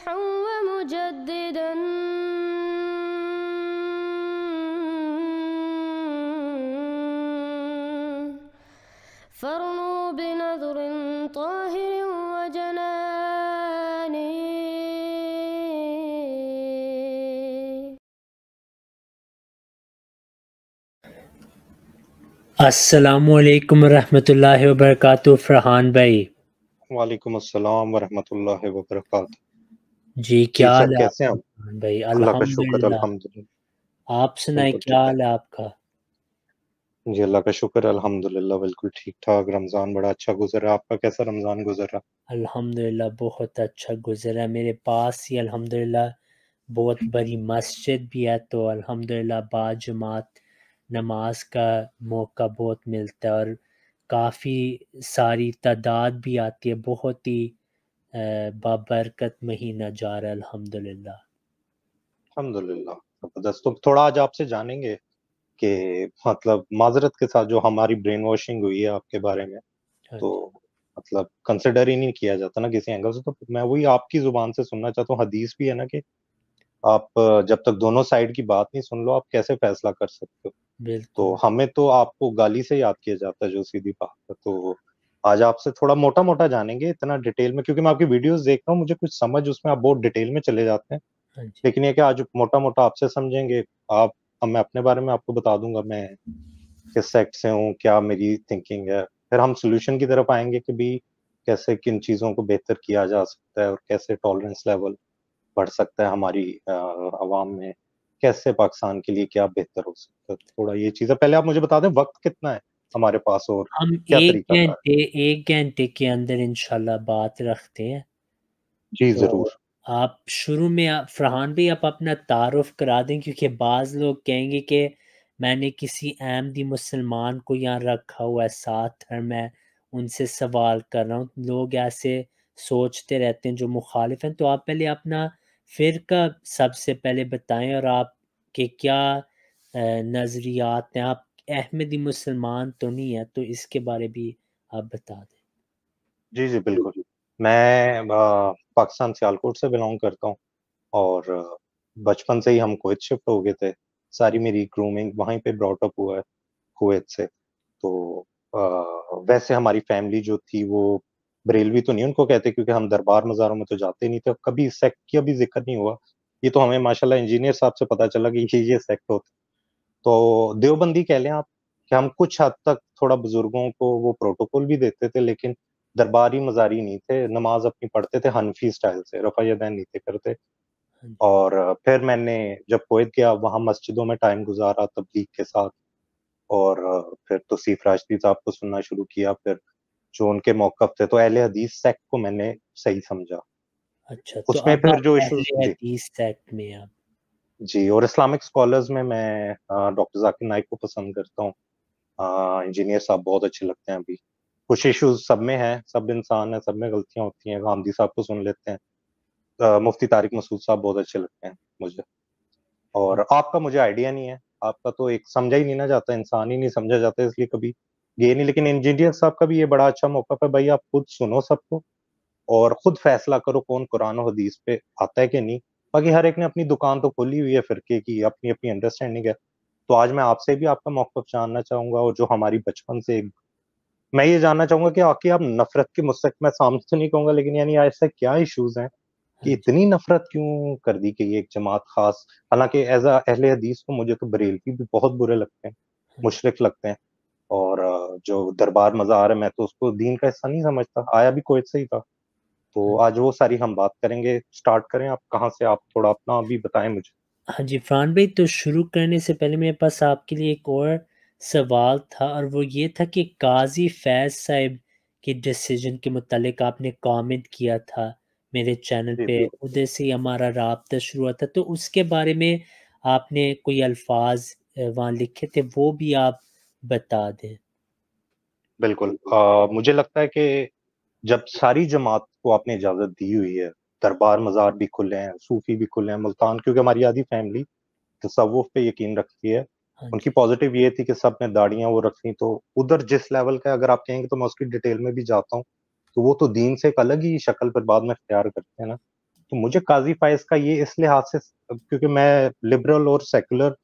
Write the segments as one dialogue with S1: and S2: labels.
S1: مفتتحا ومجددا فرنوا بنظر طاهر وجناني السلام عليكم ورحمة الله وبركاته فرحان بھائی
S2: وعلیکم السلام ورحمۃ اللہ وبرکاتہ
S1: जी क्या हाल है कैसे हैं भाई अल्लाह का शुक्र अल्हम्दुलिल्लाह आप सुनाए क्या हाल है आपका
S2: जी अल्लाह का शुक्र अल्हम्दुलिल्लाह बिल्कुल ठीक ठाक रमज़ान बड़ा अच्छा गुजर रहा आपका कैसा रमज़ान गुजर रहा
S1: अल्हम्दुलिल्लाह बहुत अच्छा गुजर रहा मेरे पास ही अल्हम्दुलिल्लाह बहुत बड़ी मस्जिद भी है तो अल्हम्दुलिल्लाह बाजमात नमाज का मौका बहुत मिलता है और काफ़ी सारी तादाद भी आती है बहुत ही बाबरकत महीना जा रहा है अल्हम्दुलिल्लाह
S2: अल्हम्दुलिल्लाह जबरदस्त तो थोड़ा आज आपसे जानेंगे कि मतलब माजरत के साथ जो हमारी ब्रेन वॉशिंग हुई है आपके बारे में तो अच्छा। मतलब कंसिडर ही नहीं किया जाता ना किसी एंगल से तो मैं वही आपकी जुबान से सुनना चाहता हूँ हदीस भी है ना कि आप जब तक दोनों साइड की बात नहीं सुन लो आप कैसे फैसला कर सकते हो तो हमें तो आपको गाली से याद किया जाता है जो सीधी बात है तो आज आपसे थोड़ा मोटा मोटा जानेंगे इतना डिटेल में क्योंकि मैं आपकी वीडियोस देख रहा हूँ मुझे कुछ समझ उसमें आप बहुत डिटेल में चले जाते हैं हाँ लेकिन ये कि आज मोटा मोटा आपसे समझेंगे आप मैं अपने बारे में आपको बता दूंगा मैं किस सेक्ट से हूँ क्या मेरी थिंकिंग है फिर हम सोल्यूशन की तरफ आएंगे कि भी कैसे किन चीज़ों को बेहतर किया जा सकता है और कैसे टॉलरेंस लेवल बढ़ सकता है हमारी आवाम में कैसे पाकिस्तान के लिए क्या बेहतर हो सकता है थोड़ा ये चीज़ है पहले आप मुझे बता दें वक्त कितना है हमारे पास और हम क्या एक घंटे
S1: एक घंटे के अंदर इनशाला बात रखते हैं जी तो जरूर आप शुरू में आप फरहान भी आप अपना तारफ करा दें क्योंकि बाज लोग कहेंगे कि मैंने किसी अहमदी मुसलमान को यहाँ रखा हुआ है साथ है मैं उनसे सवाल कर रहा हूँ लोग ऐसे सोचते रहते हैं जो मुखालिफ हैं तो आप पहले अपना फिर का सबसे पहले बताएं और आप के क्या नज़रियात हैं आप अहमदी मुसलमान तो नहीं है तो इसके बारे भी आप बता दें
S2: जी जी बिल्कुल मैं पाकिस्तान सियालकोट से बिलोंग करता हूँ और बचपन से ही हम कुवैत शिफ्ट हो गए थे सारी मेरी ग्रूमिंग वहीं पे ब्रॉट अप हुआ है कुवैत से तो आ, वैसे हमारी फैमिली जो थी वो बरेलवी तो नहीं उनको कहते क्योंकि हम दरबार मज़ारों में तो जाते नहीं थे कभी सेक्ट की अभी जिक्र नहीं हुआ ये तो हमें माशाल्लाह इंजीनियर साहब से पता चला कि ये ये सेक्ट होते तो देवबंदी कह लें आप कि हम कुछ हद तक थोड़ा बुजुर्गों को वो प्रोटोकॉल भी देते थे लेकिन दरबारी मजारी नहीं थे नमाज अपनी पढ़ते थे हनफी स्टाइल से रफा यदैन नहीं थे करते हाँ और फिर मैंने जब कोयत गया वहाँ मस्जिदों में टाइम गुजारा तबलीग के साथ और फिर तो सीफ राशदी साहब को सुनना शुरू किया फिर जो उनके मौकफ थे तो अहल हदीस सेक्ट को मैंने सही समझा
S1: अच्छा तो उसमें तो फिर जो इशू में आप
S2: जी और इस्लामिक स्कॉलर्स में मैं डॉक्टर जाकिर नाइक को पसंद करता हूँ इंजीनियर साहब बहुत अच्छे लगते हैं अभी कुछ इश्यूज सब में है सब इंसान है सब में गलतियाँ होती हैं गांधी साहब को सुन लेते हैं मुफ्ती तारिक मसूद साहब बहुत अच्छे लगते हैं मुझे और आपका मुझे आइडिया नहीं है आपका तो एक समझा ही नहीं ना जाता इंसान ही नहीं समझा जाता इसलिए कभी ये नहीं लेकिन इंजीनियर साहब का भी ये बड़ा अच्छा मौका है भाई आप खुद सुनो सबको और खुद फैसला करो कौन कुरान और हदीस पे आता है कि नहीं बाकी हर एक ने अपनी दुकान तो खोली हुई है फिरके की अपनी अपनी अंडरस्टैंडिंग है तो आज मैं आपसे भी आपका मौकफ जानना चाहूंगा और जो हमारी बचपन से मैं ये जानना चाहूंगा कि आखिर आप नफरत के मुस्तक मैं सामने तो नहीं कहूंगा लेकिन यानी ऐसे क्या इशूज हैं कि हाँ इतनी नफरत क्यों कर दी गई एक जमात खास हालांकि एज अहले हदीस को मुझे तो बरेलवी भी बहुत बुरे लगते हैं हाँ मुशरक लगते हैं और जो दरबार मजार है मैं तो उसको दीन का हिस्सा नहीं समझता आया भी कोई सही था तो हाँ। आज वो सारी हम बात करेंगे स्टार्ट करें आप कहाँ से आप थोड़ा अपना अभी बताएं मुझे
S1: हाँ जी फरहान भाई तो शुरू करने से पहले मेरे पास आपके लिए एक और सवाल था और वो ये था कि काजी फैज साहब के डिसीजन के मुतालिक आपने कमेंट किया था मेरे चैनल पे उधर से ही हमारा रबता शुरू हुआ था तो उसके बारे में आपने कोई अल्फाज वहाँ लिखे थे वो भी आप बता दें
S2: बिल्कुल आ, मुझे लगता है कि जब सारी जमात को आपने इजाजत दी हुई है दरबार मज़ार भी खुले हैं सूफी भी खुले हैं मुल्तान क्योंकि हमारी आधी फैमिली तसवुफ पे यकीन रखती है हाँ उनकी पॉजिटिव ये थी कि सब ने दाढ़ियाँ वो रखी तो उधर जिस लेवल का अगर आप कहेंगे तो मैं उसकी डिटेल में भी जाता हूँ तो वो तो दीन से एक अलग ही शक्ल पर बाद में अख्तियार करते हैं ना तो मुझे काजी फाइज का ये इस लिहाज से क्योंकि मैं लिबरल और सेकुलर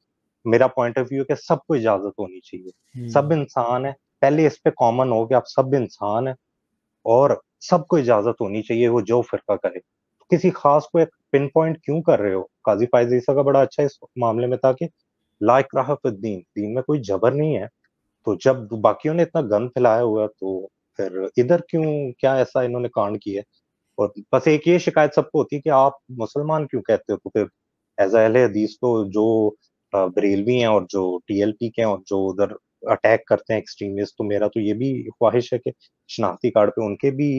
S2: मेरा पॉइंट ऑफ व्यू है कि सबको इजाजत होनी चाहिए हम्म। सब इंसान है पहले इस पे कॉमन हो कि आप सब इंसान है और सबको इजाजत होनी चाहिए वो जो फिरका करे किसी खास को एक पिन पॉइंट क्यों कर रहे हो काजी फायज ईसा का बड़ा अच्छा इस मामले में था कि लाइक राहफीन दीन में कोई जबर नहीं है तो जब बाकियों ने इतना गंद फैलाया हुआ तो फिर इधर क्यों क्या ऐसा इन्होंने कांड किया और बस एक ये शिकायत सबको होती है कि आप मुसलमान क्यों कहते हो तो फिर एज अहल हदीस तो जो बरेलवी हैं और जो टीएलपी के हैं और जो उधर अटैक करते हैं एक्सट्रीमिस्ट तो मेरा तो ये भी ख्वाहिश है कि शनाख्ती कार्ड पे उनके भी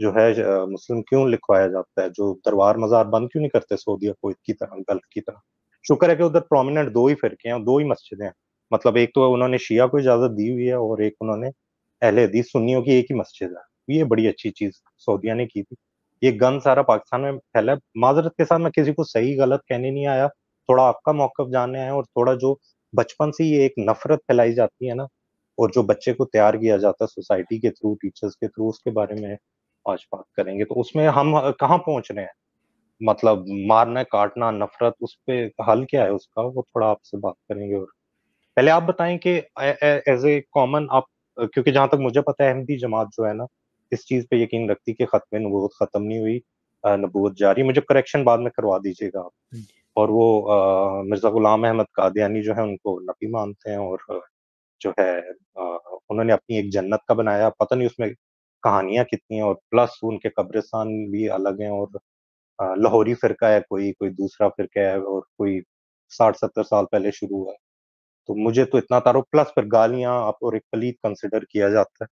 S2: जो है मुस्लिम क्यों लिखवाया जाता है जो दरबार मजार बंद क्यों नहीं करते सऊदीया को की तरह गल्फ की तरह शुक्र है कि उधर प्रोमिनेंट दो ही फिरके हैं दो ही मस्जिदें हैं मतलब एक तो उन्होंने शिया को इजाजत दी हुई है और एक उन्होंने अहले हदीस सुन्नियों की एक ही मस्जिद है ये बड़ी अच्छी चीज सऊदिया ने की थी ये गन सारा पाकिस्तान में फैला है माजरत के साथ मैं किसी को सही गलत कहने नहीं आया थोड़ा आपका मौकफ जानने आया और थोड़ा जो बचपन से ही एक नफरत फैलाई जाती है ना और जो बच्चे को तैयार किया जाता है सोसाइटी के थ्रू टीचर्स के थ्रू उसके बारे में आज बात करेंगे तो उसमें हम कहाँ पहुंच रहे हैं मतलब मारना काटना नफरत उस पर हल क्या है उसका वो थोड़ा आपसे बात करेंगे और पहले आप बताएं कि एज ए कॉमन आप क्योंकि जहां तक मुझे पता है अहमदी जमात जो है ना इस चीज पे यकीन रखती कि खत्म नबूत खत्म नहीं हुई नबूत जारी मुझे करेक्शन बाद में करवा दीजिएगा आप और वो मिर्जा गुलाम अहमद कादयानी जो है उनको नबी मानते हैं और जो है उन्होंने अपनी एक जन्नत का बनाया पता नहीं उसमें कहानियां कितनी हैं और प्लस उनके कब्रिस्तान भी अलग हैं और लाहौरी फिरका है कोई कोई दूसरा फिरका है और कोई साठ सत्तर साल पहले शुरू हुआ है तो मुझे तो इतना तारो प्लस फिर गालियां आप और एक पलीत कंसिडर किया जाता है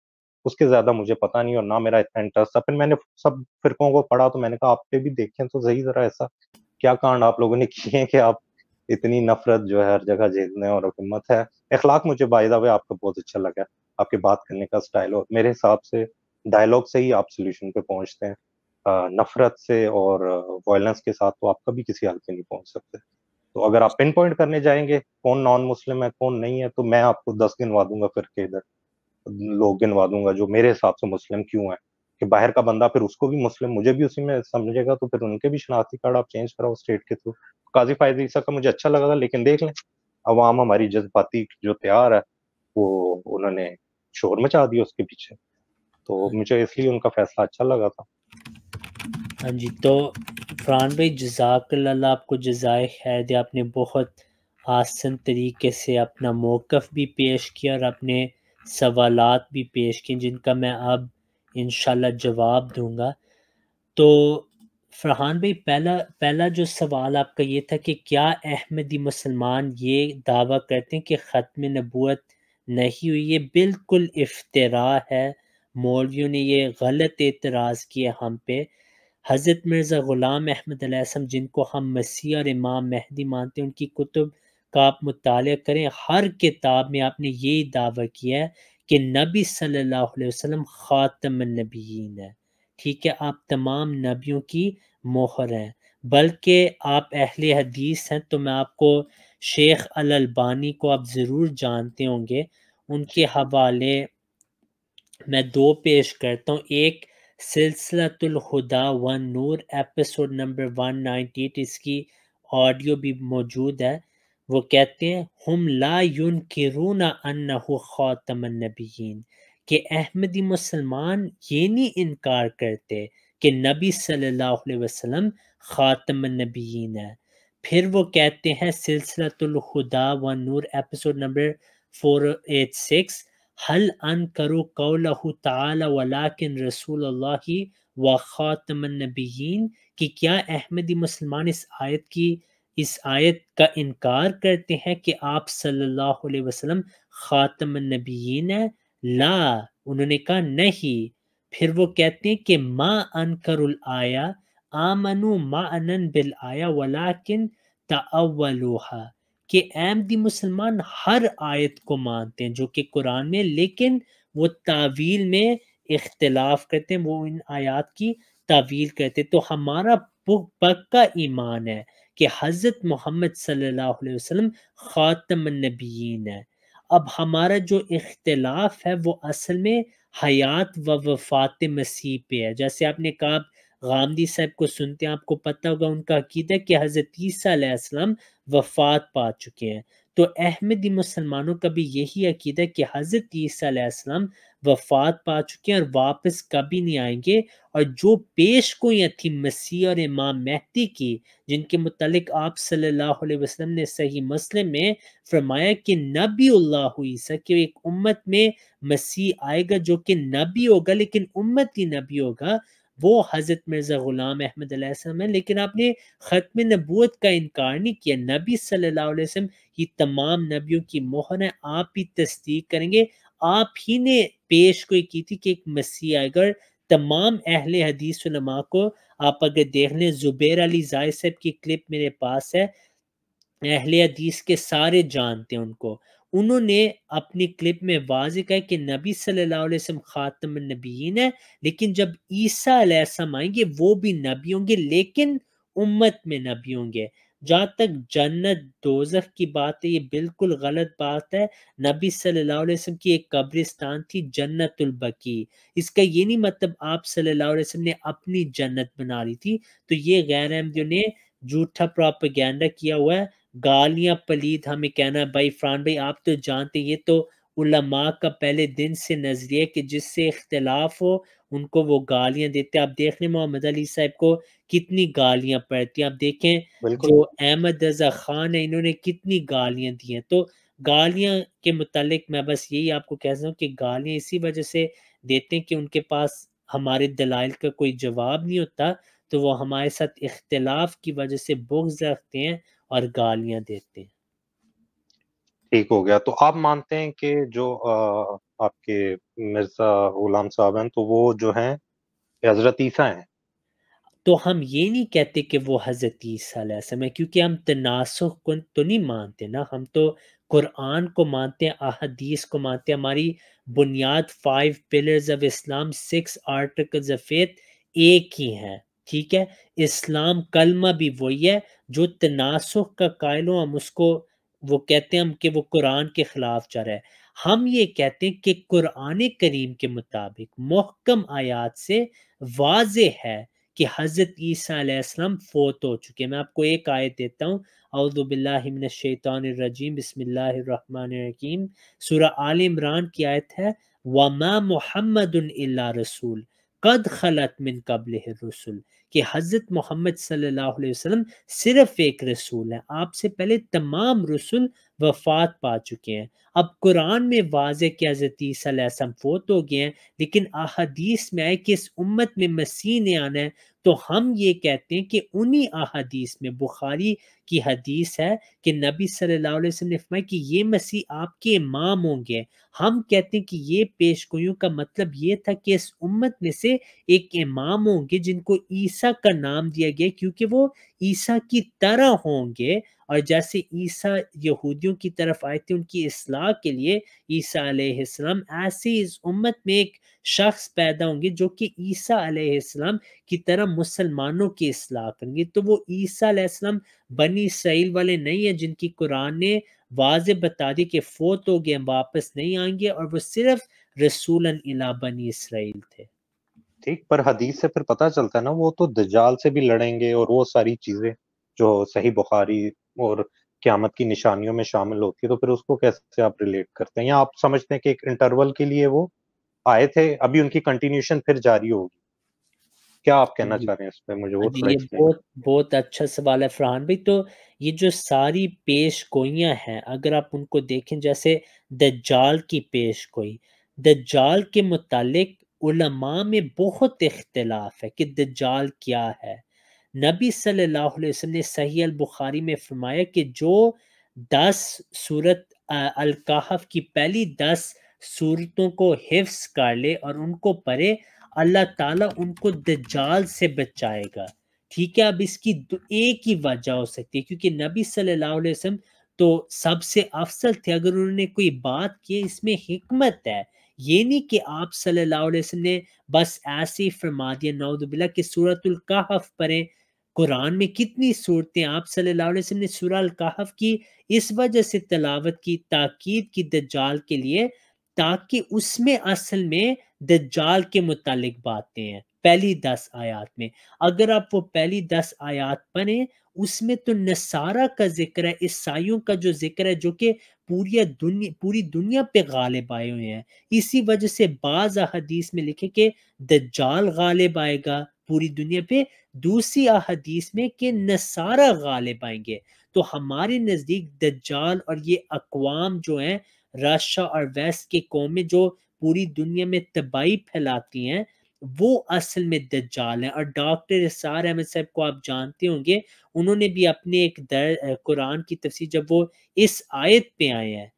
S2: उसके ज्यादा मुझे पता नहीं और ना मेरा इतना इंटरेस्ट था फिर मैंने सब फिरकों को पढ़ा तो मैंने कहा आप पे भी देखें तो सही जरा ऐसा क्या कांड आप लोगों ने किए कि आप इतनी नफरत जो है हर जगह झेलने और हुकूमत है अखलाक मुझे बायदा वे आपका बहुत अच्छा लगा आपके बात करने का स्टाइल और मेरे हिसाब से डायलॉग से ही आप सोल्यूशन पे पहुंचते हैं नफरत से और वायलेंस के साथ तो आप कभी किसी हाल पे नहीं पहुंच सकते तो अगर आप पिन पॉइंट करने जाएंगे कौन नॉन मुस्लिम है कौन नहीं है तो मैं आपको दस गिनवा दूंगा फिर के इधर लोग गिनवा दूंगा जो मेरे हिसाब से मुस्लिम क्यों है कि बाहर का बंदा फिर उसको भी मुस्लिम मुझे भी उसी में समझेगा तो फिर उनके भी शनाख्ती कार्ड आप चेंज कराओ स्टेट के थ्रू काजी फायदे ईसा का मुझे अच्छा लगा था लेकिन देख लें अवाम हमारी जज्बाती जो त्यार है वो उन्होंने शोर मचा दिया उसके पीछे तो मुझे इसलिए उनका फैसला अच्छा लगा था
S1: हाँ जी तो फरहान भाई जजाकल्ला आपको जजाय खैर आपने बहुत आसन तरीके से अपना मौक़ भी पेश किया और अपने सवालात भी पेश किए जिनका मैं अब इन जवाब दूंगा तो फरहान भाई पहला पहला जो सवाल आपका ये था कि क्या अहमदी मुसलमान ये दावा करते हैं कि ख़त्म नबूत नहीं हुई ये बिल्कुल इफ्तरा है मौलवियों ने ये गलत एतराज़ किया हम पे हज़रत मिर्ज़ा ग़ुलाम अहमद जिनको हम मसीह और इमाम महदी मानते हैं उनकी कुतुब का आप मुताल करें हर किताब में आपने यही दावा किया है कि नबी सल्लल्लाहु अलैहि वसल्लम ख़ातम नबीन है ठीक है आप तमाम नबियों की मोहर हैं बल्कि आप अहल हदीस हैं तो मैं आपको शेख अल अलबानी को आप ज़रूर जानते होंगे उनके हवाले मैं दो पेश करता हूँ एक सिलसिलातुलहुदा व नूर एपिसोड नंबर 198 इसकी ऑडियो भी मौजूद है वो कहते हैं हम ला युन के रूना अन्ना ख़ातमनबीन कि अहमदी मुसलमान ये नहीं इनकार करते कि नबी सल्लल्लाहु अलैहि वसल्लम ख़ातमनबीन है फिर वो कहते हैं सिलसिलातुलहुदा व नूर episode number four eight six हल अन करो कौलहु ताला वलाकिन रसूल अल्लाह व ख़ातमनबीन कि क्या अहमदी मुसलमान इस आयत की इस आयत का इनकार करते हैं कि आप सल्लल्लाहु अलैहि वसल्लम ख़ातम नबीन ला उन्होंने कहा नहीं फिर वो कहते हैं कि मा अनकर आया आमनु मा अनन बिल आया वलाकिन तवलोहा कि एमदी मुसलमान हर आयत को मानते हैं जो कि कुरान में लेकिन वो तावील में इख्तलाफ करते हैं वो इन आयात की तावील करते हैं तो हमारा पक्का ईमान है कि हज़रत मोहम्मद सल्लल्लाहु अलैहि वसल्लम ख़ातम नबीन है अब हमारा जो इख्तलाफ है वो असल में हयात व वफात मसीह पे है जैसे आपने कहा गांधी साहब को सुनते हैं आपको पता होगा उनका अकीदा कि हज़रत ईसा वफ़ात पा चुके हैं तो अहमदी मुसलमानों का भी यही अकीदा है कि हज़रत ईसीम वफात पा चुके हैं और वापस कभी नहीं आएंगे और जो पेश गोइयाँ थी मसीह और इमाम महती की जिनके मतलब आप सल्लल्लाहु अलैहि वसल्लम ने सही मसले में फरमाया कि नबी ईसा कि एक उम्मत में मसीह आएगा जो कि नबी होगा लेकिन उम्मत ही नबी होगा वो हज़रत मिर्ज़ा ग़ुलाम अहमद है लेकिन आपने ख़त्म नबूत का इनकार नहीं किया नबी सल्लल्लाहु अलैहि वसल्लम ये तमाम नबियों की मोहर है आप ही तस्दीक करेंगे आप ही ने पेश कोई की थी कि एक मसीह अगर तमाम अहल हदीस को आप अगर देख लें ज़ुबैर अली जाय साहब की क्लिप मेरे पास है अहल हदीस के सारे जानते हैं उनको उन्होंने अपनी क्लिप में वाज कहा कि नबी सल्लल्लाहु अलैहि वसल्लम खातम नबीन है लेकिन जब ईसा अलैहिस्सलाम आएंगे वो भी नबी होंगे लेकिन उम्मत में नबी होंगे जहाँ तक जन्नत दोजख की बात है ये बिल्कुल गलत बात है नबी सल्लल्लाहु अलैहि वसल्लम की एक कब्रिस्तान थी जन्नतुल बकी इसका ये नहीं मतलब आप सल्लल्लाहु अलैहि वसल्लम ने अपनी जन्नत बना ली थी तो ये गैर अहमदियों ने झूठा प्रॉपर किया हुआ है गालियां पलीद हमें कहना है भाई फ़रान भाई आप तो जानते ये तो उलमा का पहले दिन से नजरिए कि जिससे इख्तलाफ हो उनको वो गालियां देते हैं आप देख लें मोहम्मद अली साहब को कितनी गालियां पड़ती आप देखें जो अहमद रजा खान है इन्होंने कितनी गालियां दी हैं तो गालियां के मुतालिक मैं बस यही आपको कह सकता हूँ कि गालियां इसी वजह से देते हैं कि उनके पास हमारे दलाइल का कोई जवाब नहीं होता तो वो हमारे साथ इख्तलाफ की वजह से बुग्ज रखते हैं और गालियां देते हैं
S2: ठीक हो गया तो आप मानते हैं कि जो आ, आपके मिर्जा गुलाम साहब हैं तो वो जो हैं हजरत ईसा हैं
S1: तो हम ये नहीं कहते कि वो हजरत ईसा है क्योंकि हम तनासुख को तो नहीं मानते ना हम तो कुरान को मानते हैं अहदीस को मानते हैं हमारी बुनियाद five pillars of Islam six articles of faith एक ही हैं ठीक है इस्लाम कलमा भी वही है जो तनासुख का कायल हो हम उसको वो कहते हैं हम कि वो कुरान के खिलाफ जा रहा है हम ये कहते हैं कि कुरान करीम के मुताबिक मोहकम आयात से वाज है कि हज़रत ईसीम फोत हो चुके हैं मैं आपको एक आयत देता हूँ अउदबिल्लाशैतरजीम बसमीम सुर आल इमरान की आयत है वमा मोहम्मद रसूल قد خلت من قبله الرسل कि हज़रत मोहम्मद सल्लल्लाहु अलैहि वसल्लम सिर्फ़ एक रसूल है आपसे पहले तमाम रसूल वफात पा चुके हैं अब कुरान में वाज के हजरतीसम फोत हो गए हैं लेकिन अहदीस में आए कि इस उम्मत में मसीह ने आना है तो हम ये कहते हैं कि उन्हीं अहदीस में बुखारी की हदीस है कि नबी सल्लल्लाहु अलैहि वसल्लम ने फमाया कि ये मसीह आपके इमाम होंगे हम कहते हैं कि ये पेशगोइयों का मतलब ये था कि इस उम्मत में से एक इमाम होंगे जिनको ईस ईसा का नाम दिया गया क्योंकि वो ईसा की तरह होंगे और जैसे ईसा यहूदियों की तरफ आए थे उनकी असलाह के लिए ईसा अलैहिस्सलाम ऐसे इस उम्मत में एक शख्स पैदा होंगे जो कि ईसा अलैहिस्सलाम की तरह मुसलमानों की असलाह करेंगे तो वो ईसा अलैहिस्सलाम बनी इसराइल वाले नहीं है जिनकी कुरान ने वाज बता दी कि फोत हो गए वापस नहीं आएंगे और वो सिर्फ रसूलन इला बनी इसराइल थे
S2: ठीक पर हदीस से फिर पता चलता है ना वो तो दजाल से भी लड़ेंगे और वो सारी चीजें जो सही बुखारी और क्यामत की निशानियों में शामिल होती है तो फिर उसको कैसे आप रिलेट करते हैं या आप समझते हैं कि एक इंटरवल के लिए वो आए थे अभी उनकी कंटिन्यूशन फिर जारी होगी क्या आप कहना चाह रहे हैं इस पर मुझे वो हाँ ये बहुत
S1: बहुत अच्छा सवाल है फरहान भाई तो ये जो सारी पेश गोइयां हैं अगर आप उनको देखें जैसे दज्जाल की पेश गोई दज्जाल के मुतालिक उलमा में बहुत इख्तलाफ है कि दज्जाल क्या है नबी सल्लल्लाहु अलैहि वसल्लम ने सही अल बुखारी में फरमाया कि जो दस सूरत अलकाहफ की पहली दस सूरतों को हिफ्स कर ले और उनको पढ़े अल्लाह ताला उनको दज्जाल से बचाएगा ठीक है अब इसकी एक ही वजह हो सकती है क्योंकि नबी सल्लल्लाहु अलैहि वसल्लम तो सबसे अफसल थे अगर उन्होंने कोई बात की इसमें हिकमत है ये नहीं कि आप सल्लल्लाहु अलैहि वसल्लम ने बस ऐसी फरमा दिया नौदबिल्ला कि सूरतुल कहफ पढ़ें कुरान में कितनी सूरतें आप सल्लल्लाहु अलैहि वसल्लम ने सूरह कहफ की इस वजह से तलावत की ताकीद की दज्जाल के लिए ताकि उसमें असल में दज्जाल के मुतालिक बातें हैं पहली दस आयात में अगर आप वो पहली दस आयात पढ़ें उसमें तो नसारा का जिक्र है ईसाइयों का जो जिक्र है जो कि पूरी दुनिया पूरी दुनिया पे गालिब आए हुए हैं इसी वजह से बाज अहदीस में लिखे के दज्जाल गालिब आएगा पूरी दुनिया पे दूसरी अहदीस में के नसारा गालिब आएंगे तो हमारे नज़दीक दज्जाल और ये अकवाम जो हैं रशिया और वेस्ट के कौमें जो पूरी दुनिया में तबाही फैलाती हैं वो असल में दज्जाल है और डॉक्टर इसार अहमद साहब को आप जानते होंगे उन्होंने भी अपने एक दर कुरान की तफसीर जब वो इस आयत पे आए हैं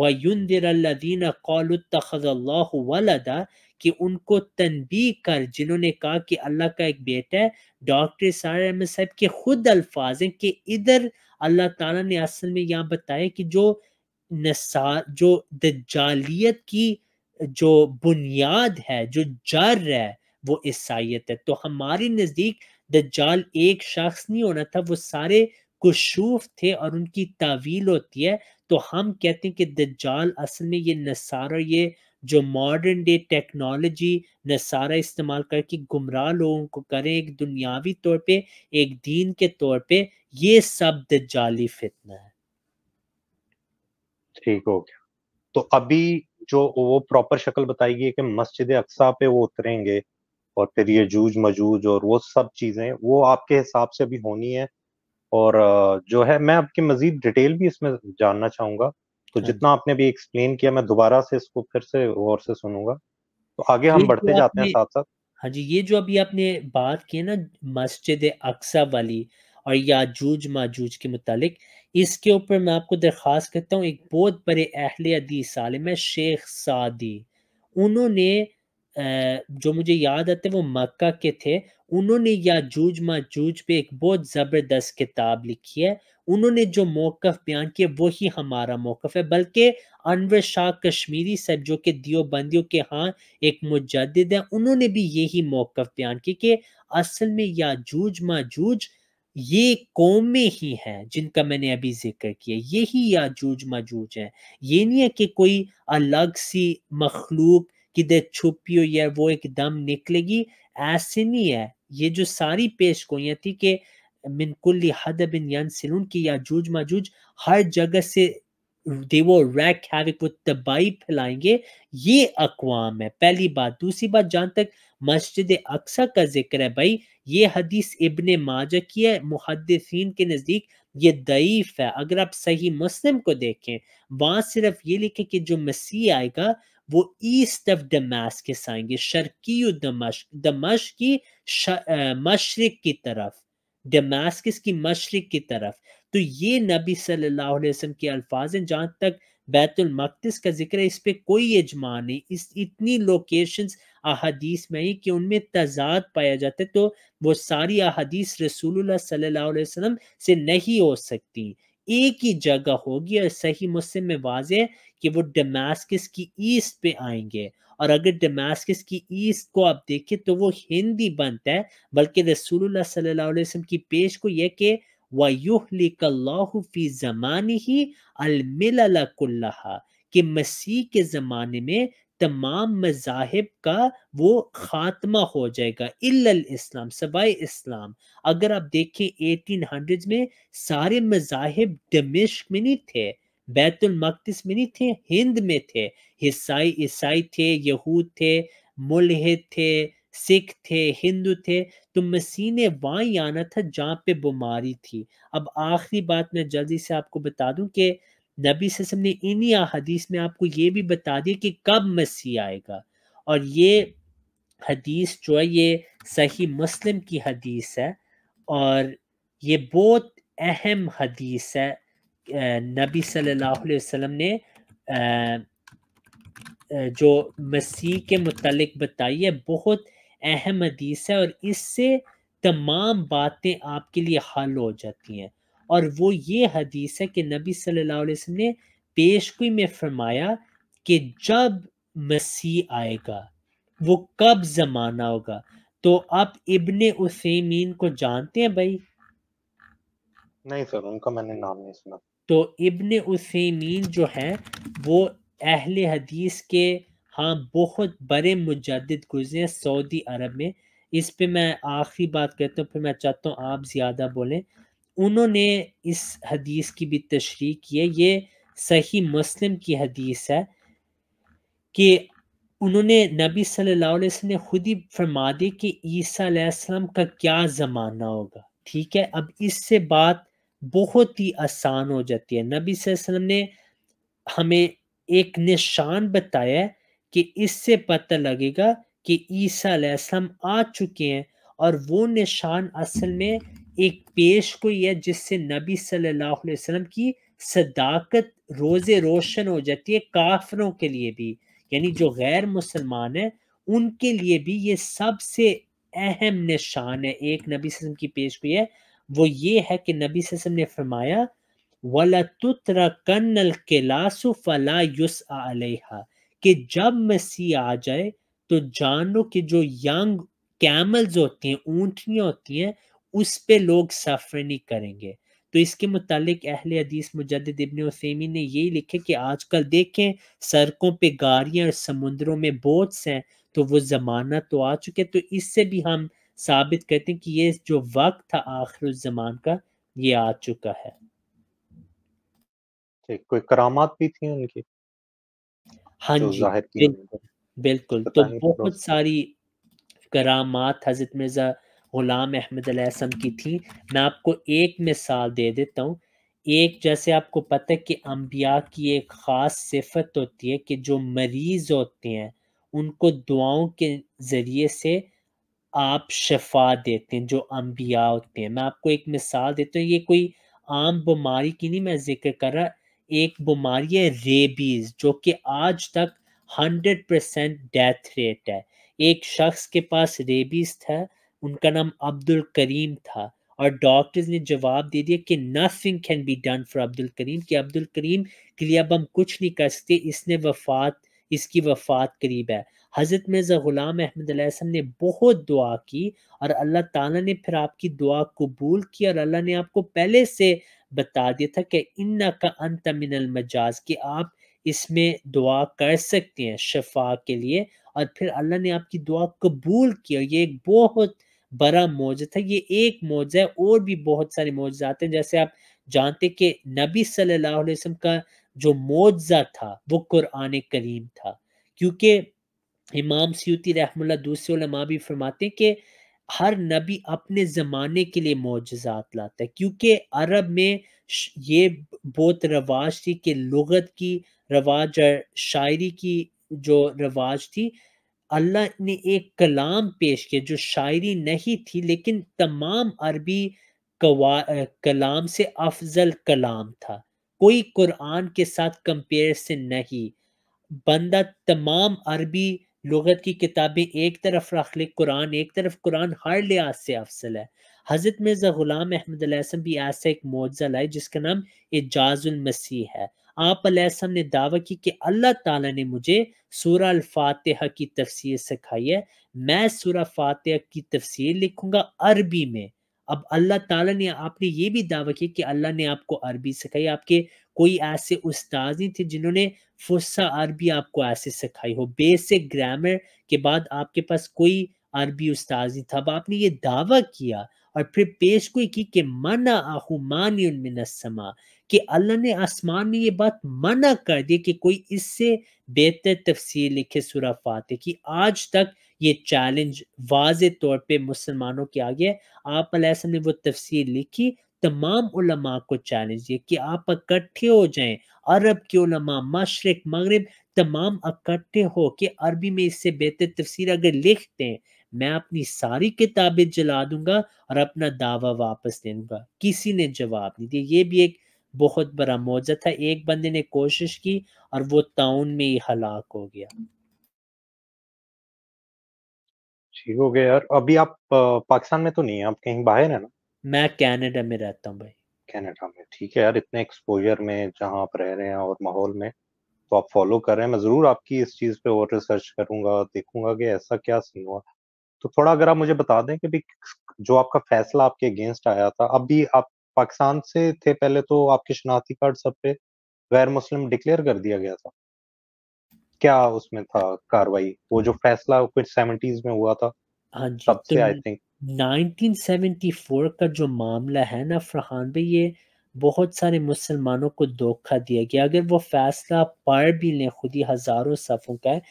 S1: वीन कौलतल्ला कि उनको तनबी कर जिन्होंने कहा कि अल्लाह का एक बेटा है डॉक्टर इसार अहमद साहब के खुद अल्फाज हैं कि इधर अल्लाह तला ने असल में यहाँ बताया कि जो नसा जो दजालियत की जो बुनियाद है जो जर है वो ईसाइत है तो हमारे नज़दीक जाल एक शख्स नहीं होना था वो सारे कुशूफ थे और उनकी तावील होती है तो हम कहते हैं कि जाल असल में ये नसारा ये जो मॉडर्न डे टेक्नोलॉजी नसारा इस्तेमाल करके गुमराह लोगों को करें एक दुनियावी तौर पे एक दीन के तौर पे ये सब द जाली फितना है
S2: ठीक हो गया तो अभी जो वो प्रॉपर शक्ल बताई है कि मस्जिद अक्सा पे वो उतरेंगे और फिर ये जूज मजूज और वो सब चीजें वो आपके हिसाब से अभी होनी है और जो है मैं आपकी मजीद डिटेल भी इसमें जानना चाहूंगा तो हाँ। जितना आपने भी एक्सप्लेन किया मैं दोबारा से इसको फिर से और से सुनूंगा तो आगे हम बढ़ते जाते हैं साथ
S1: साथ हाँ जी ये जो अभी आपने बात की ना मस्जिद अक्सा वाली और याजूज माजूज के मुतालिक इसके ऊपर मैं आपको दरख्वास्त करता हूँ एक बहुत बड़े अहल अदीस आलिम है शेख सादी उन्होंने जो मुझे याद आते वो मक्का के थे उन्होंने याजूज माजूज पे एक बहुत ज़बरदस्त किताब लिखी है उन्होंने जो मौक़ बयान किया वही हमारा मौक़ है बल्कि अनवर शाह कश्मीरी साहब जो कि दियोबंदियों के हाँ एक मुजद है उन्होंने भी यही मौक़ बयान किया कि असल में याजूज माजूज ये कौमें ही हैं जिनका मैंने अभी जिक्र किया यही याजूज मजूज हैं ये नहीं है कि कोई अलग सी मखलूक किधर छुपी हो या वो एकदम निकलेगी ऐसे नहीं है ये जो सारी पेश गोइया थी कि मिनकुल्ली हद बिन यान सिलून की याजूज मजूज हर जगह से दे वो रैक हैविक वो तबाही फैलाएंगे ये अकवाम है पहली बात दूसरी बात जहाँ तक मस्जिद अक्सा का जिक्र है भाई ये हदीस इबन माजा की है मुहदसिन के नज़दीक ये दईफ है अगर आप सही मुस्लिम को देखें वहाँ सिर्फ ये लिखे कि जो मसीह आएगा वो ईस्ट ऑफ दमास्कस आएंगे शर्की दमश दमश की मशरक की तरफ दमास्किस की मशरक की तरफ तो ये नबी सल्लल्लाहु अलैहि वसल्लम के अल्फाज हैं जहाँ तक बैतुल का जिक्र है इस पर कोई यजमा नहीं इस इतनी लोकेशन अहदीस में ही कि उनमें तजाद पाया जाता है तो वो सारी अहदीस रसूल सल्लाम से नहीं हो सकती एक ही जगह होगी और सही मुस्लिम में वाज है कि वो डमास्कस की ईस्ट पे आएंगे और अगर डमास्कस की ईस्ट को आप देखें तो वो हिंदी बनता है बल्कि रसूलुल्लाह सल्लल्लाहु अलैहि वसल्लम की पेश को यह कि वायुफी जमानी ही अलमिल्ला कि मसीह के ज़माने में तमाम मजाहब का वो खात्मा हो जाएगा इल्ल इस्लाम सबाई इस्लाम अगर आप देखें एटीन हंड्रेड में सारे मजाहब दमिश्क में नहीं थे बैतुल मकदस में नहीं थे हिंद में थे ईसाई ईसाई थे यहूद थे मुलहिद थे सिख थे हिंदू थे तो मसीह ने वहाँ आना था जहाँ पे बीमारी थी अब आखिरी बात मैं जल्दी से आपको बता दूं कि नबी ससम ने इन्हीं अदीस में आपको ये भी बता दिया कि कब मसीह आएगा और ये हदीस जो है ये सही मुस्लिम की हदीस है और ये बहुत अहम हदीस है नबी सल्लल्लाहु अलैहि वसल्लम ने जो मसीह के मतलब बताई है बहुत अहम हदीस है और इससे तमाम बातें आपके लिए हल हो जाती हैं और वो ये हदीस है कि नबी सल्लल्लाहु अलैहि वसल्लम ने पेशगोई में फरमाया कि जब मसीह आएगा वो कब जमाना होगा तो आप इब्ने उसेमीन को जानते हैं भाई
S2: नहीं सर उनका मैंने नाम नहीं सुना
S1: तो इबन उसेमीन जो है वो अहले हदीस के हाँ बहुत बड़े मुजद गुजरे सऊदी अरब में इस पे मैं आखिरी बात करता हूँ फिर मैं चाहता हूँ आप ज़्यादा बोलें उन्होंने इस हदीस की भी तशरी की है ये सही मुस्लिम की हदीस है कि उन्होंने नबी सल्लल्लाहु अलैहि वसल्लम ने खुद ही फरमा दी कि ईसा अलैहिस्सलाम का क्या ज़माना होगा ठीक है अब इससे बात बहुत ही आसान हो जाती है नबी वसल्लम ने हमें एक निशान बताया कि इससे पता लगेगा कि ईसा अलैहिस्सलाम आ चुके हैं और वो निशान असल में एक पेश कोई है जिससे नबी सल्लल्लाहु अलैहि वसल्लम की सदाकत रोजे रोशन हो जाती है काफरों के लिए भी यानी जो गैर मुसलमान हैं उनके लिए भी ये सबसे अहम निशान है एक नबी सल्लम की पेश हुई है वो ये है कि नबी सल्लम ने फरमाया वला तुतरकन किलासु फला युस अलैहा कि जब मसीह आ जाए तो जानो कि जो यंग कैमल्स होती हैं ऊँटनियाँ होती हैं उस पे लोग सफ़र नहीं करेंगे तो इसके मुतालिक अहल हदीस मुजद इबन वसीमी ने यही लिखे कि आजकल देखें सड़कों पे गाड़ियाँ और समुद्रों में बोट्स हैं तो वो ज़माना तो आ चुके तो इससे भी हम साबित करते हैं कि ये जो वक्त था आखिर उस जमान का ये आ चुका है
S2: कोई करामात भी थी उनकी
S1: हाँ जी बिल्कुल बिल्कुल तो बहुत सारी करामात हजरत मिर्जा ग़ुलाम अहमद अलहसम की थी मैं आपको एक मिसाल दे देता हूँ एक जैसे आपको पता है कि अम्बिया की एक ख़ास सिफत होती है कि जो मरीज़ होते हैं उनको दुआओं के ज़रिए से आप शफा देते हैं जो अम्बिया होते हैं मैं आपको एक मिसाल देता हूँ ये कोई आम बीमारी की नहीं मैं जिक्र कर रहा एक बीमारी है रेबीज़ जो कि आज तक हंड्रेड परसेंट डेथ रेट है एक शख्स के पास रेबीज़ था उनका नाम अब्दुल करीम था और डॉक्टर्स ने जवाब दे दिया कि nothing can be done for Abdul Karim कि अब्दुल करीम के लिए अब हम कुछ नहीं कर सकते इसने वफात इसकी वफात करीब है हज़रत मिर्ज़ा ग़ुलाम अहमद ने बहुत दुआ की और अल्लाह ताला ने फिर आपकी दुआ कबूल की और अल्लाह ने आपको पहले से बता दिया था कि इन्ना का अंत मिनल मजाज कि आप इसमें दुआ कर सकते हैं शफा के लिए और फिर अल्लाह ने आपकी दुआ कबूल की और ये एक बहुत बड़ा मौज था ये एक मौज है और भी बहुत सारे आते हैं जैसे आप जानते कि नबी सल्लल्लाहु अलैहि वसल्लम का जो मौजा था वो कुरान करीम था क्योंकि इमाम सूती रहमुल्ला दूसरे उलमा भी फरमाते हैं कि हर नबी अपने ज़माने के लिए मौजात लाता है क्योंकि अरब में ये बहुत रवाज थी कि लगत की रवाज और शायरी की जो रवाज थी अल्लाह ने एक कलाम पेश किया जो शायरी नहीं थी लेकिन तमाम अरबी कलाम से अफजल कलाम था कोई कुरान के साथ कंपेयर से नहीं बंदा तमाम अरबी लगत की किताबें एक तरफ रख ले कुरान एक तरफ कुरान हर लिहाज से अफसल है हजरत मिर्ज़ा ग़ुलाम अहमद भी ऐसा एक मुआवजा लाए जिसका नाम एजाजुल मसीह है आप ने दावा की कि अल्लाह ताला ने मुझे सूरा फातह की तफसीर सिखाई है मैं सूरा फातह की तफसीर लिखूंगा अरबी में अब अल्लाह ताला ने आपने ये भी दावा किया कि अल्लाह ने आपको अरबी सिखाई आपके कोई ऐसे उस्ताद नहीं थे जिन्होंने फुस्सा अरबी आपको ऐसे सिखाई हो बेसिक ग्रामर के बाद आपके पास कोई अरबी उस्ताद नहीं था अब आपने ये दावा किया और फिर पेश कोई की कि मना आहुमानियमा कि अल्लाह ने आसमान में ये बात मना कर दी कि कोई इससे बेहतर तफसीर लिखे सुरा फातह की आज तक ये चैलेंज वाज तौर पे मुसलमानों के आगे आप ने वो तफसीर लिखी तमाम उलमा को चैलेंज दिया कि आप इकट्ठे हो जाएं अरब के उलमा मशरक मगरब तमाम इकट्ठे हो के अरबी में इससे बेहतर तफसीर अगर लिखते हैं मैं अपनी सारी किताबें जला दूंगा और अपना दावा वापस ले लूंगा किसी ने जवाब नहीं दिया ये भी एक बहुत बड़ा मौजा था एक बंदे ने कोशिश की और वो ताउन में ही हलाक हो गया
S2: ठीक हो गया यार अभी आप पाकिस्तान में तो नहीं है आप कहीं बाहर है ना मैं
S1: कनाडा में रहता हूँ भाई
S2: कनाडा में ठीक है यार इतने एक्सपोजर में जहाँ आप रह रहे हैं और माहौल में तो आप फॉलो कर रहे हैं मैं जरूर आपकी इस चीज पे और रिसर्च करूंगा देखूंगा कि ऐसा क्या सीन हुआ तो थोड़ा अगर आप मुझे बता दें कि भी जो आपका फैसला आपके अगेंस्ट आया था अब भी आप पाकिस्तान से थे पहले तो आपके शनाख्ती कार्ड सब पे गैर मुस्लिम डिक्लेयर कर दिया गया था क्या उसमें था कार्रवाई वो जो फैसला कुछ सेवेंटीज में हुआ था सबसे हाँ तो आई थिंक
S1: 1974 का जो मामला है ना फरहान भाई ये बहुत सारे मुसलमानों को धोखा दिया गया अगर वो फैसला पढ़ भी लें खुद ही हजारों सफ़ों का है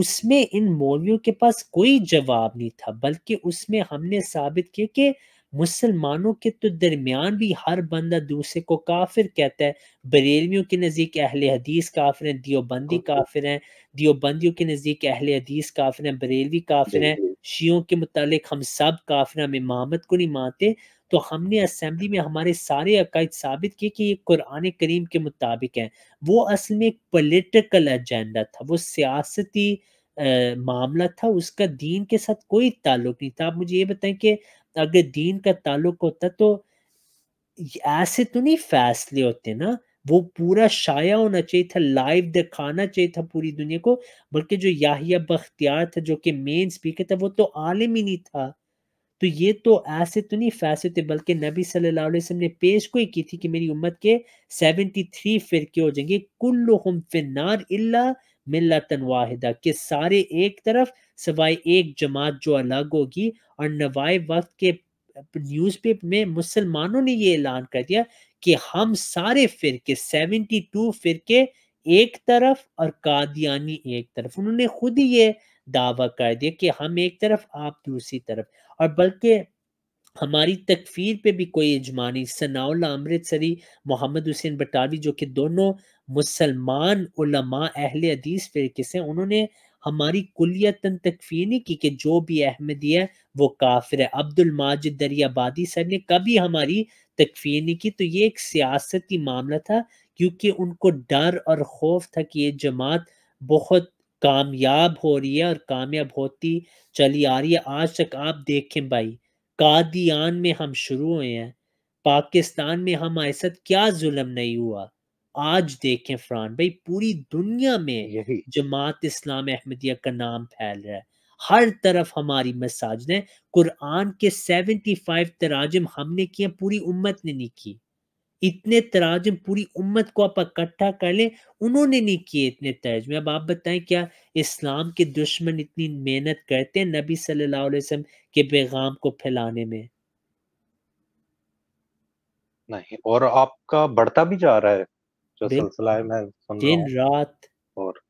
S1: उसमें इन मौलवियों के पास कोई जवाब नहीं था बल्कि उसमें हमने साबित किया कि मुसलमानों के तो दरमियान भी हर बंदा दूसरे को काफिर कहता है बरेलवियों के नज़दीक अहल हदीस काफिर हैं दियोबंदी हाँ। काफिर हैं दियोबंदियों के नज़दीक अहल हदीस काफिर हैं बरेलवी काफिर हैं शियों के मुतालिक हम सब काफिर हम इमामत को नहीं मानते तो हमने असम्बली में हमारे सारे अकायद साबित किए कि ये कुरान करीम के मुताबिक हैं वो असल में एक पोलिटिकल एजेंडा था वो सियासती मामला था उसका दीन के साथ कोई ताल्लुक नहीं था आप मुझे ये बताएं कि अगर दीन का ताल्लुक होता तो ऐसे तो नहीं फैसले होते ना वो पूरा शाया होना चाहिए था लाइव दिखाना चाहिए था पूरी दुनिया को बल्कि जो याहिया बख्तियार था जो कि मेन स्पीकर था वो तो आलिम ही नहीं था तो ये तो ऐसे तो नहीं फैसे थे बल्कि नबी सल्लल्लाहु अलैहि वसल्लम ने पेश कोई की थी कि मेरी उम्मत के 73 फिरके हो जाएंगे कुल्लुहुम फिनार इल्ला मिल्लतन वाहिदा के सारे एक तरफ सवाए एक जमात जो अलग होगी और नवाए वक्त के न्यूज़पेपर में मुसलमानों ने ये ऐलान कर दिया कि हम सारे फिरके 72 फिरके एक तरफ और कादियानी एक तरफ उन्होंने खुद ही ये दावा कर दिया कि हम एक तरफ आप दूसरी तरफ और बल्कि हमारी तकफीर पे भी कोई यजमानी सनाउल्ला अमृतसरी मोहम्मद हुसैन बटावी जो कि दोनों मुसलमान उलमा अहल हदीस फिरके से उन्होंने हमारी कुलियतन तकफीर नहीं की कि जो भी अहमदी है वो काफिर है अब्दुल माजिद दरियाबादी सर ने कभी हमारी तकफीर नहीं की तो ये एक सियासती मामला था क्योंकि उनको डर और खौफ था कि ये जमात बहुत कामयाब हो रही है और कामयाब होती चली आ रही है आज तक आप देखें भाई कादियान में हम शुरू हुए हैं पाकिस्तान में हम ऐसा क्या जुल्म नहीं हुआ आज देखें फरहान भाई पूरी दुनिया में जमात इस्लाम अहमदिया का नाम फैल रहा है हर तरफ हमारी मसाज ने कुरान के सेवेंटी फाइव तराजम हमने किए पूरी उम्मत ने नहीं की इतने तराजम पूरी उम्मत को आप इकट्ठा कर लें उन्होंने नहीं किए इतने तर्जमे अब आप बताएं क्या इस्लाम के दुश्मन इतनी मेहनत करते हैं नबी सल्लल्लाहु अलैहि वसल्लम के पैगाम को फैलाने में
S2: नहीं और आपका बढ़ता भी जा रहा है जो सिलसिला है मैं सुन दिन रात और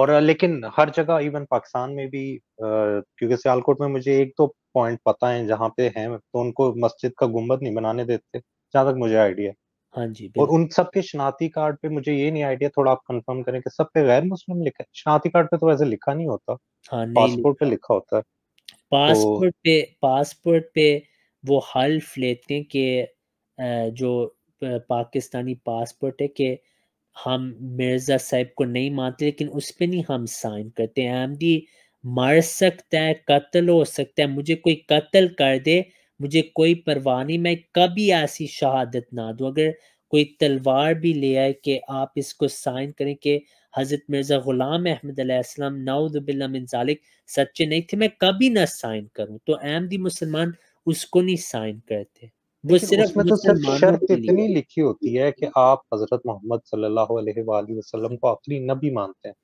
S2: और लेकिन हर जगह इवन पाकिस्तान में भी क्योंकि सियालकोट में मुझे एक तो पॉइंट पता है जहाँ पे है तो उनको मस्जिद का गुम्बद नहीं बनाने देते जहाँ तक मुझे आइडिया हाँ जी और उन सब के शनाती कार्ड पे मुझे ये नहीं आइडिया थोड़ा आप कंफर्म करें कि सब पे गैर मुस्लिम लिखा है शनाती कार्ड पे तो वैसे लिखा नहीं होता हाँ नहीं पासपोर्ट पे लिखा होता है तो पासपोर्ट
S1: पे पासपोर्ट पे वो हल्फ लेते हैं कि जो पाकिस्तानी पासपोर्ट है कि हम मिर्ज़ा साहब को नहीं मानते लेकिन उस पर नहीं हम साइन करते हैं आमदी मर सकता है कत्ल हो सकता है मुझे कोई कत्ल कर दे मुझे कोई परवाह नहीं मैं कभी ऐसी शहादत ना दूँ अगर कोई तलवार भी ले आए कि आप इसको साइन करें कि हज़रत मिर्ज़ा ग़ुलाम अहमद नाउदबिल्लामिनजालिक सच्चे नहीं थे मैं कभी ना साइन करूँ तो अहमदी मुसलमान उसको नहीं साइन करते वो सिर्फ तो शर्त इतनी
S2: लिखी होती है कि आप हज़रत मोहम्मद सल्लल्लाहु अलैहि वसल्लम को आखिरी नबी मानते हैं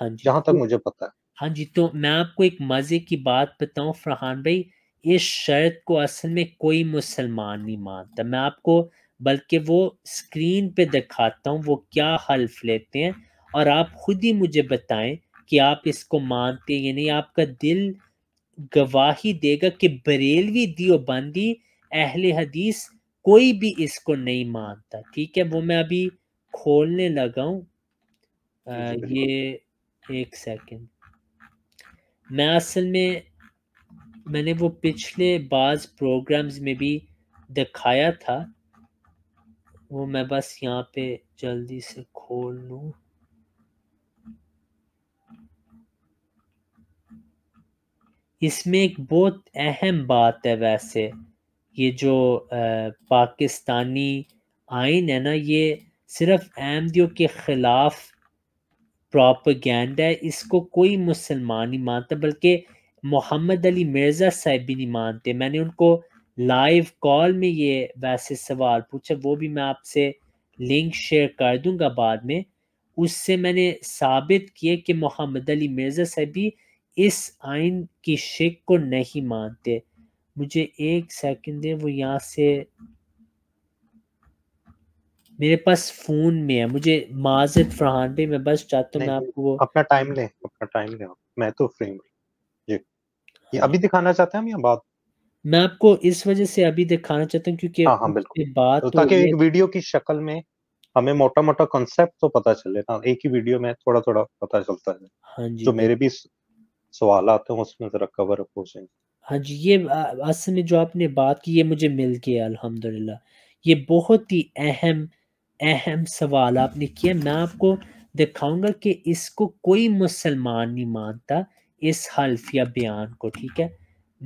S2: हाँ जी जहाँ तक तो मुझे पता है
S1: हाँ जी तो मैं आपको एक मज़े की बात बताऊँ फरहान भाई इस शर्त को असल में कोई मुसलमान नहीं मानता मैं आपको बल्कि वो स्क्रीन पे दिखाता हूँ वो क्या हल्फ लेते हैं और आप खुद ही मुझे बताएं कि आप इसको मानते हैं यानी आपका दिल गवाही देगा कि बरेलवी दियोबंदी अहल हदीस कोई भी इसको नहीं मानता ठीक है वो मैं अभी खोलने लगा हूँ ये एक सेकंड मैं असल में मैंने वो पिछले बाज प्रोग्राम्स में भी दिखाया था वो मैं बस यहाँ पे जल्दी से खोल लूँ इसमें एक बहुत अहम बात है वैसे ये जो आ, पाकिस्तानी आइन है ना ये सिर्फ अहमदियों के ख़िलाफ़ प्रॉपगैंड है इसको कोई मुसलमान नहीं मानता बल्कि मोहम्मद अली मिर्ज़ा साहब भी नहीं मानते मैंने उनको लाइव कॉल में ये वैसे सवाल पूछा वो भी मैं आपसे लिंक शेयर कर दूंगा बाद में उससे मैंने साबित किया कि मोहम्मद अली मिर्ज़ा साहब भी इस आइन की शिक को नहीं मानते मुझे एक सेकंड है वो यहाँ से मेरे पास फोन में है मुझे माजिद फरहान पे मैं बस चाहता हूँ मैं आपको अपना टाइम लें अपना टाइम लें
S2: मैं तो फ्री हूँ ये अभी दिखाना चाहते हैं हम या बाद मैं आपको इस वजह
S1: से अभी दिखाना चाहता हूँ क्योंकि हाँ हाँ बिल्कुल बात तो ताकि तो एक
S2: वीडियो की शक्ल में हमें मोटा मोटा कॉन्सेप्ट तो पता चले ना एक ही वीडियो में थोड़ा थोड़ा पता चलता है हाँ जी जो मेरे भी सवाल आते हैं उसमें जरा कवर अप हो जाएंगे
S1: हाँ जी ये असल में जो आपने बात की ये मुझे मिल गया अल्हम्दुलिल्लाह ये बहुत ही अहम अहम सवाल आपने किया मैं आपको दिखाऊंगा कि इसको कोई मुसलमान नहीं मानता इस हल्फिया बयान को ठीक है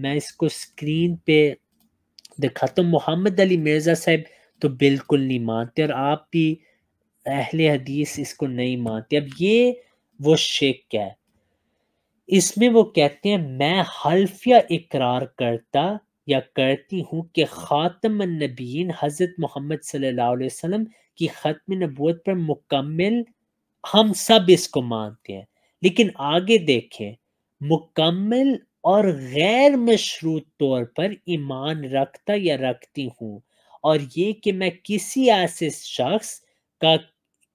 S1: मैं इसको स्क्रीन पे दिखाता हूँ मोहम्मद अली मिर्ज़ा साहब तो बिल्कुल नहीं मानते और आप भी अहल हदीस इसको नहीं मानते अब ये वो क्या है इसमें वो कहते हैं मैं हल्फिया इकरार करता या करती हूँ कि ख़ातम नबीन हज़रत मोहम्मद सल्लाम की ख़त्म नबूत पर मुकम्मल हम सब इसको मानते हैं लेकिन आगे देखें मुकम्मल और गैर मशरूत तौर पर ईमान रखता या रखती हूँ और ये कि मैं किसी ऐसे शख्स का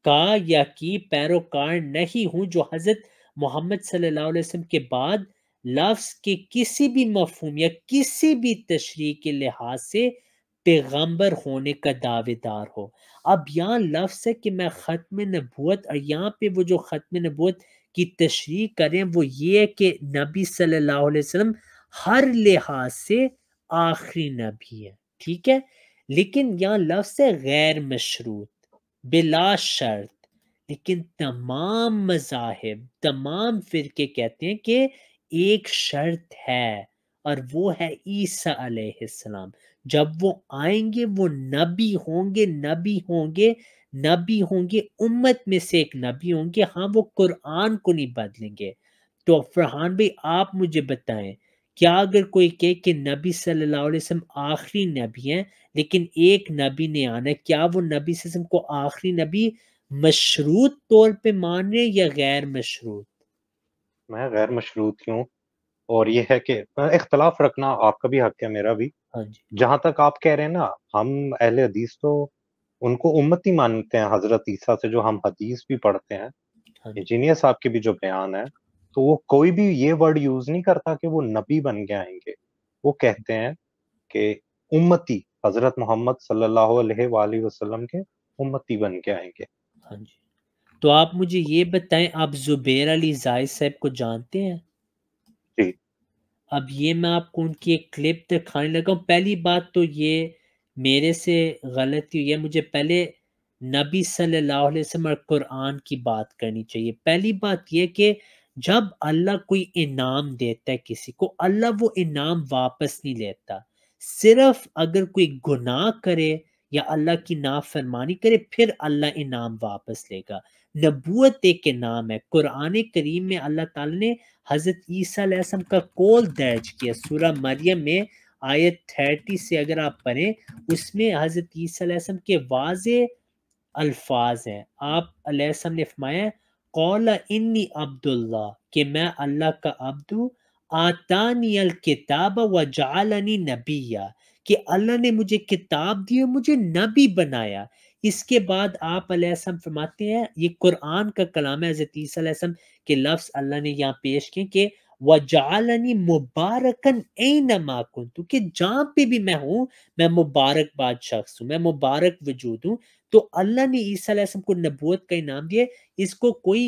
S1: का या की पैरोकार नहीं हूँ जो हज़रत मोहम्मद सल्लल्लाहु अलैहि वसल्लम के बाद लफ्ज़ के किसी भी मफहूम या किसी भी तशरी के लिहाज से पैगम्बर होने का दावेदार हो अब यहाँ लफ्ज़ है कि मैं ख़त्म नबूत और यहाँ पे वो जो ख़त्म नबूत की तशरी करें वो ये है कि नबी सल्लल्लाहु अलैहि वसल्लम हर लिहाज से आखिरी नबी है ठीक है लेकिन यहाँ लफ्स है गैर मशरूत बिला शर्त लेकिन तमाम मजाहब तमाम फिरके कहते हैं कि एक शर्त है और वो है ईसा अलैहिस्सलाम जब वो आएंगे वो नबी होंगे नबी होंगे नबी होंगे उम्मत में से एक नबी होंगे हाँ वो कुरान को नहीं बदलेंगे तो फरहान भाई आप मुझे बताएं क्या अगर कोई कहे कि नबी सल्लल्लाहु अलैहि वसल्लम आखिरी नबी हैं लेकिन एक नबी ने आना क्या वो नबी वसल्लम को आखिरी नबी मशरूत तौर पे माने या गैर मशरूत मैं गैर
S2: मशरूत क्यों और ये है कि इख्तलाफ रखना आपका भी हक है मेरा भी हाँ जहां तक आप कह रहे हैं ना हम अहले हदीस तो उनको उम्मती मानते हैं हजरत ईसा से जो हम हदीस भी पढ़ते हैं हाँ इंजीनियर साहब के भी जो बयान है तो वो कोई भी ये वर्ड यूज नहीं करता कि वो नबी बन के आएंगे वो कहते हैं कि उम्मती हजरत मोहम्मद वसल्लम के उम्मती बन के आएंगे
S1: हाँ जी तो आप मुझे ये बताएं आप जुबेर अली जायद साहब को जानते हैं जी अब ये मैं आपको उनकी एक क्लिप दिखाने लगा पहली बात तो ये मेरे से गलती हुई है मुझे पहले नबी सल्लल्लाहु अलैहि वसल्लम और कुरान की बात करनी चाहिए पहली बात यह कि जब अल्लाह कोई इनाम देता है किसी को अल्लाह वो इनाम वापस नहीं लेता सिर्फ अगर कोई गुनाह करे या अल्लाह की नाफरमानी करे फिर अल्लाह इनाम वापस लेगा नबूत एक इनाम है कुरान करीम में अल्लाह ताला ने हज़रत ईसा का कौल दर्ज किया सूरह मरियम में आयत थर्टी से अगर आप पढ़ें उसमें हज़रत ईसीम के वाज अल्फाज हैं आप अलैहिस्सलाम ने फरमाया कौल इन्नी अब्दुल्ला कि मैं अल्लाह का अब्दू आतानी अल किताब व जालनी नबिया कि अल्लाह ने मुझे किताब दी और मुझे नबी बनाया इसके बाद आप अलैहिस्सलाम फरमाते हैं ये कुरान का कलाम है हज़रत ईसीम के लफ्ज़ अल्लाह ने यहाँ पेश किए कि वजालनी मुबारकन कि जहाँ पे भी मैं हूँ मैं मुबारकबाद शख्स हूँ मैं मुबारक वजूद हूँ तो अल्लाह ने ईसा को नबूत का इनाम दिया इसको कोई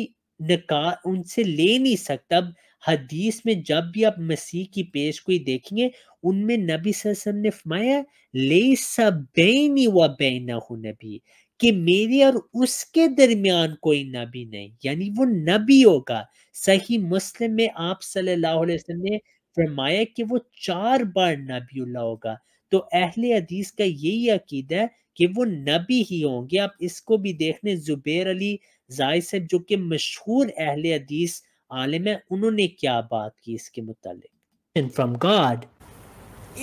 S1: नकार उनसे ले नहीं सकता अब हदीस में जब भी आप मसीह की पेश कोई देखेंगे उनमें नबी वसल्लम ने फरमाया ले बेनी व बैना नबी कि मेरे और उसके दरमियान कोई नबी नहीं यानी वो नबी होगा सही मुस्लिम में आप सल्लल्लाहु अलैहि वसल्लम ने फरमाया कि वो चार बार नबीला होगा तो अहले हदीस का यही अकीद है कि वो नबी ही होंगे आप इसको भी देख लें जुबैर अली जाय साहब जो कि मशहूर अहले हदीस आलिम है उन्होंने क्या बात की इसके मुतालिक फ्रॉम गॉड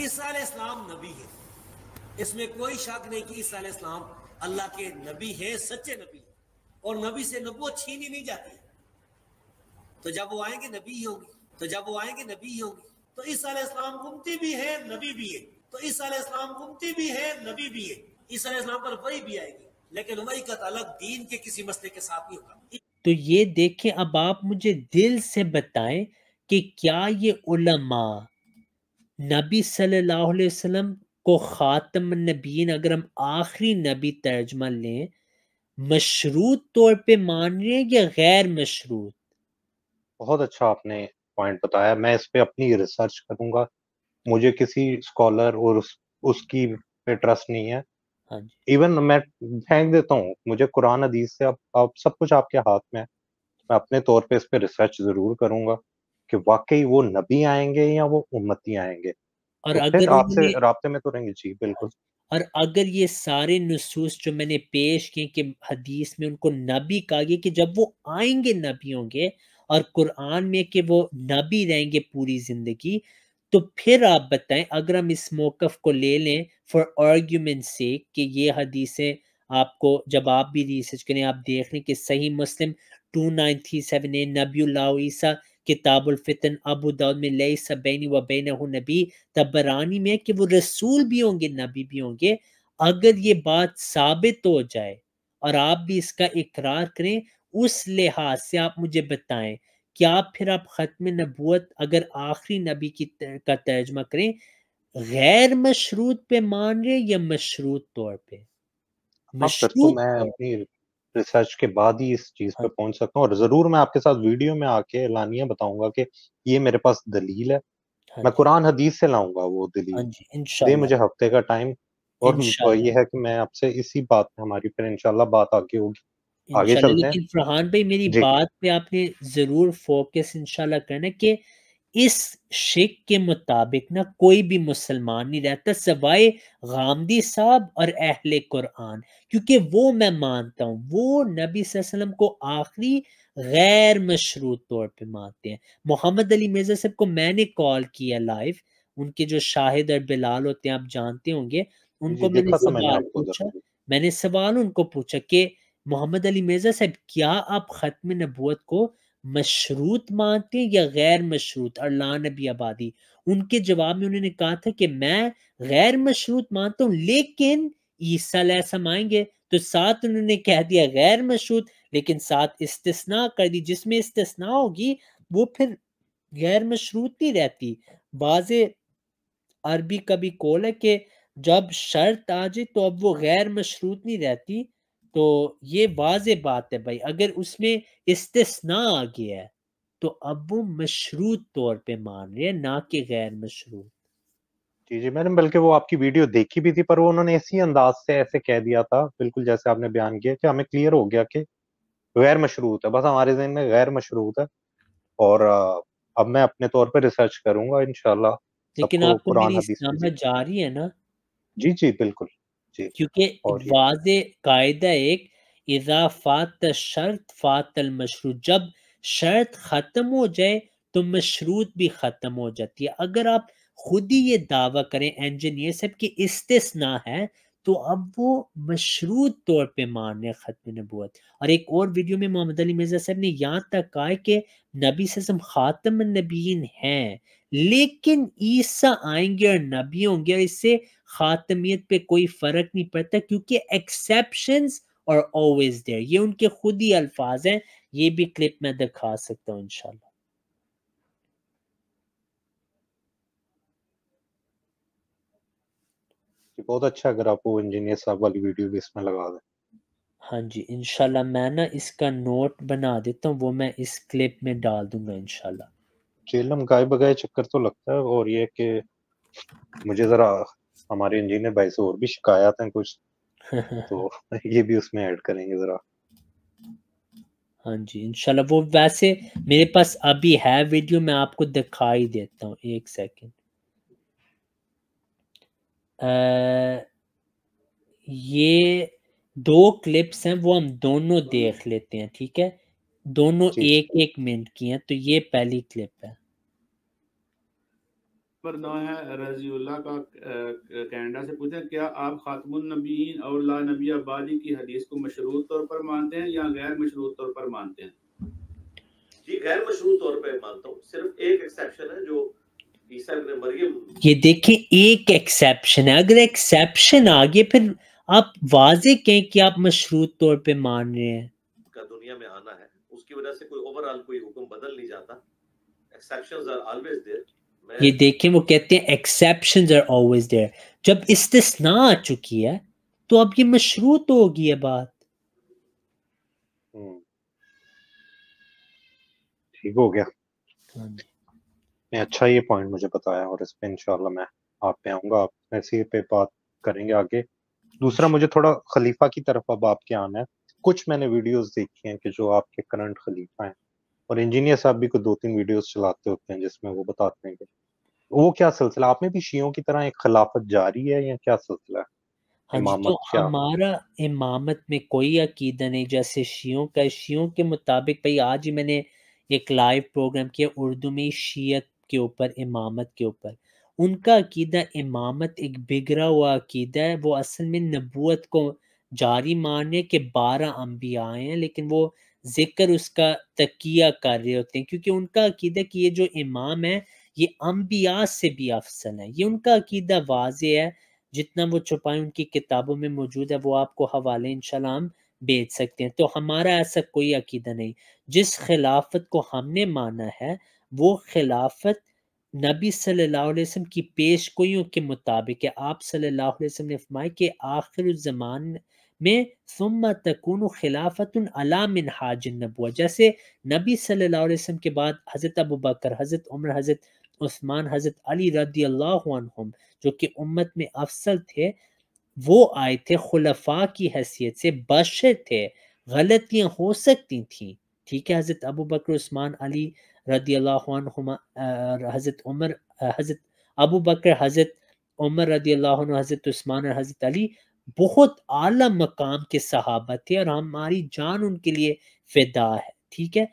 S1: ईसा नबी है इसमें कोई शक नहीं कि ईसा अल्लाह के नबी है सच्चे नबी और नबी से नबूत छीनी नहीं जाती तो जब वो आएंगे नबी ही होंगे तो जब वो आएंगे नबी ही होंगे तो इस इस्लाम गुमती भी है नबी भी है तो इस इस्लाम गुमती भी है नबी भी है इस इस्लाम पर वही भी आएगी लेकिन वही का अलग दीन के किसी मसले के साथ ही होगा तो ये देखे अब आप मुझे दिल से बताएं कि क्या ये उलमा नबी सल्लल्लाहु अलैहि वसल्लम को ख़ातम नबीन अगर हम आखिरी नबी तर्जमा लें मशरूत तौर पे मान रहे हैं या गैर मशरूत बहुत अच्छा आपने
S2: पॉइंट बताया मैं इस पे अपनी रिसर्च करूंगा मुझे किसी स्कॉलर और उस, उसकी पे ट्रस्ट नहीं है इवन हाँ मैं फेंक देता हूँ मुझे कुरान अदीज से आप, आप सब कुछ आपके हाथ में है मैं अपने तौर पे इस पे रिसर्च जरूर करूंगा कि वाकई वो नबी आएंगे या वो उम्मती आएंगे और तो अगर आपसे में तो रहेंगे जी बिल्कुल
S1: और अगर ये सारे नसूस जो मैंने पेश किए कि हदीस में उनको नबी कहा गया कि जब वो आएंगे नबी होंगे और कुरान में कि वो नबी रहेंगे पूरी जिंदगी तो फिर आप बताएं अगर हम इस मौकफ को ले लें फॉर आर्ग्यूमेंट से कि ये हदीसें आपको जब आप भी रिसर्च करें आप देख लें कि Sahih Muslim two nine three seven A नबीसा किताबुलफ़ितन अबू दाऊद में लई सबैनी व वबैन नबी तबरानी में कि वो रसूल भी होंगे नबी भी होंगे अगर ये बात साबित हो जाए और आप भी इसका इकरार करें उस लिहाज से आप मुझे बताएं क्या फिर आप ख़त्म नबूत अगर आखिरी नबी की का तर्जमा करें गैर मशरूत पे मान रहे या मशरूत तौर पे तो मशरूत तो मैं अपनी
S2: रिसर्च के बाद ही इस चीज पे हाँ। पहुंच सकता हूँ और जरूर मैं आपके साथ वीडियो में आके लानिया बताऊंगा कि ये मेरे पास दलील है हाँ मैं कुरान हदीस से लाऊंगा वो दलील हाँ दे मुझे हफ्ते का टाइम और ये है कि मैं आपसे इसी बात पे हमारी फिर इंशाल्लाह बात आगे होगी आगे चलते हैं
S1: फरहान भाई मेरी बात पे आपने जरूर फोकस इंशाल्लाह करना कि इस शेख के मुताबिक ना कोई भी मुसलमान नहीं रहता सवाए गामदी साहब और अहले कुरान क्योंकि वो मैं मानता हूँ वो नबी वसल्लम को आखिरी गैर मशरूत तौर पे मानते हैं मोहम्मद अली मिर्जा साहब को मैंने कॉल किया लाइव उनके जो शाहिद और बिलाल होते हैं आप जानते होंगे उनको मैंने सवाल पूछा मैंने सवाल उनको पूछा कि मोहम्मद अली मिर्जा साहब क्या आप खत्म नबूत को मशरूत मानते हैं या गैर मशरूत अल्लाह नबी आबादी उनके जवाब में उन्होंने कहा था कि मैं गैर मशरूत मानता हूँ लेकिन ईसा लैसा आएंगे तो साथ उन्होंने कह दिया गैर मशरूत लेकिन साथ इस्तना कर दी जिसमें इस्तना होगी वो फिर गैर मशरूत नहीं रहती बाज अरबी कभी कोल है कि जब शर्त आ जाए तो अब वो गैर मशरूत नहीं रहती तो ये वाज बात है भाई अगर उसमें इस्तेसना आ गया है तो अब वो मशरूत तौर पे मान रहे हैं ना कि गैर मशरूत जी जी मैडम बल्कि वो आपकी वीडियो
S2: देखी भी थी पर वो उन्होंने इसी अंदाज से ऐसे कह दिया था बिल्कुल जैसे आपने बयान किया कि हमें क्लियर हो गया कि गैर मशरूत है बस हमारे जहन में गैर मशरूत है और अब मैं अपने तौर पर रिसर्च करूंगा इनशाला लेकिन आपको मेरी
S1: रही है ना जी जी बिल्कुल क्योंकि वाज कायदा एक इजाफात शर्त फातल मशरूत जब शर्त ख़त्म हो जाए तो मशरूत भी ख़त्म हो जाती है अगर आप खुद ही ये दावा करें इंजीनियर साहब इस्तेस ना है तो अब वो मशरूत तौर पे मान रहे ख़त्म नबूत और एक और वीडियो में मोहम्मद अली मिर्ज़ा साहब ने यहाँ तक कहा कि नबी सजम ख़ातम नबीन हैं लेकिन ईसा आएंगे और नबी होंगे और इससे खातमियत पे कोई फर्क नहीं पड़ता क्योंकि एक्सेप्शन और ऑलवेज देर ये उनके खुद ही अल्फाज हैं ये भी क्लिप में दिखा सकता हूँ इनशाला
S2: बहुत अच्छा अगर आप वो इंजीनियर साहब वाली वीडियो भी इसमें लगा दें
S1: हाँ जी इनशाला मैं ना इसका नोट बना देता हूँ वो मैं इस क्लिप में डाल दूंगा इनशाला
S2: चेलम गाय बगाए चक्कर तो लगता है और ये कि मुझे जरा हमारे इंजीनियर भाई से और भी शिकायत हैं कुछ तो ये भी उसमें ऐड करेंगे जरा
S1: हाँ जी इंशाल्लाह वो वैसे मेरे पास अभी है वीडियो मैं आपको दिखाई देता हूँ एक सेकेंड ये दो क्लिप्स हैं वो हम दोनों देख लेते हैं ठीक है दोनों एक एक मिनट की हैं तो ये पहली क्लिप है
S2: पर है रजीउल्लाह का कनाडा से पूछा क्या आप खातमुन नबीन और ला नबी आबादी की हदीस को मशरूत तौर पर मानते हैं या गैर मशरूत तौर पर मानते हैं जी गैर मशरूत तौर पर मानता हूँ सिर्फ एक एक्सेप्शन है जो
S1: ये देखिए एक एक्सेप्शन है अगर एक्सेप्शन आ गए फिर आप वाजे कहें कि आप मशरूत तौर पे मान रहे हैं
S2: का दुनिया में आना है जिसकी वजह से कोई ओवरऑल कोई हुक्म बदल नहीं जाता एक्सेप्शंस
S1: आर ऑलवेज देयर ये देखिए वो कहते हैं एक्सेप्शंस आर ऑलवेज देयर जब इस्तिस्ना आ चुकी है तो अब ये मशरूत तो होगी ये बात हम्म। ठीक हो गया मैं
S2: हाँ अच्छा ये पॉइंट मुझे बताया और इस पे इंशाल्लाह मैं आप पे आऊंगा आप ऐसे पे बात करेंगे आगे दूसरा अच्छा। मुझे थोड़ा खलीफा की तरफ अब आपके आना है कुछ मैंने वीडियोस देखी हैं कि जो आपके करंट खलीफा हैं और इंजीनियर साहब भी कुछ दो तीन वीडियोस चलाते होते हैं जिसमें वो बताते हैं कि वो क्या सिलसिला आप में भी शियों की तरह एक खिलाफत जारी है या क्या सिलसिला है हाँ इमामत तो क्या?
S1: हमारा इमामत में कोई अकीदा नहीं जैसे शियों का शियों के मुताबिक भाई आज ही मैंने एक लाइव प्रोग्राम किया उर्दू में शीयत के ऊपर इमामत के ऊपर उनका अकीदा इमामत एक बिगड़ा हुआ अकीदा है वो असल में नबूत को जारी मारने के बारह अम्बिया हैं लेकिन वो जिक्र उसका तकिया कर रहे होते हैं क्योंकि उनका अकीदा कि ये जो इमाम है ये अम्बिया से भी अफसल है ये उनका अकीदा वाज है जितना वो छुपाए उनकी किताबों में मौजूद है वो आपको हवाले इनशाला हम बेच सकते हैं तो हमारा ऐसा कोई अकीदा नहीं जिस खिलाफत को हमने माना है वो खिलाफत नबी सल्लल्लाहु अलैहि वसल्लम की पेश गोइयों के मुताबिक है आप सल्लल्लाहु अलैहि वसल्लम ने फरमाया कि आखिर जमान में सुम तकून खिलाफत अला नबुआ जैसे नबी सल्लल्लाहु अलैहि वसल्लम के बाद हज़रत अबू बकर हज़रत उम्र हज़रत उस्मान हज़रत अली रदी अल्लाम जो कि उम्मत में अफसल थे वो आए थे खुलफा की हैसियत से बशर थे गलतियाँ हो सकती थी ठीक है हज़रत अबू बकर उस्मान अली रदी अल्लाहुमा हज़रत उमर हज़रत अबू बकर हज़रत उमर रदी अल्लाह हज़रत उस्मान और हज़रत अली बहुत आला मकाम के सहाबा थे और हमारी जान उनके लिए फिदा है ठीक है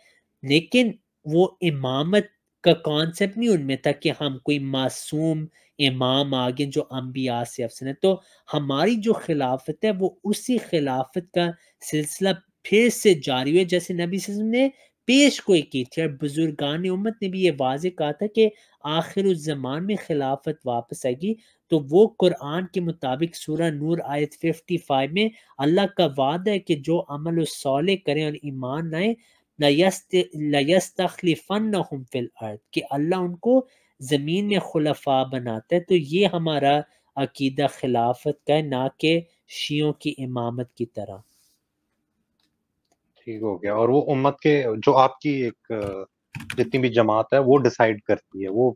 S1: लेकिन वो इमामत का कॉन्सेप्ट नहीं उनमें था कि हम कोई मासूम इमाम आगे जो अम्बिया से अफसर है तो हमारी जो खिलाफत है वो उसी खिलाफत का सिलसिला फिर से जारी हुआ जैसे नबी ने पेश कोई की थी और बुजुर्गान उम्मत ने भी ये वाज कहा था कि आखिर उस जमान में खिलाफत वापस आएगी तो वो कुरान के मुताबिक सूरह नूर आयत फिफ्टी फाइव में अल्लाह का वादा है कि जो अमल उस सौले करें और ईमान लाएं लयस्तखलिफन फिल अर्द कि अल्लाह उनको ज़मीन में खलफा बनाता है तो ये हमारा अकीदा खिलाफत का है ना कि शीयों की इमामत की तरह
S2: ठीक हो गया और वो उम्मत के जो आपकी एक जितनी भी जमात है वो डिसाइड करती है वो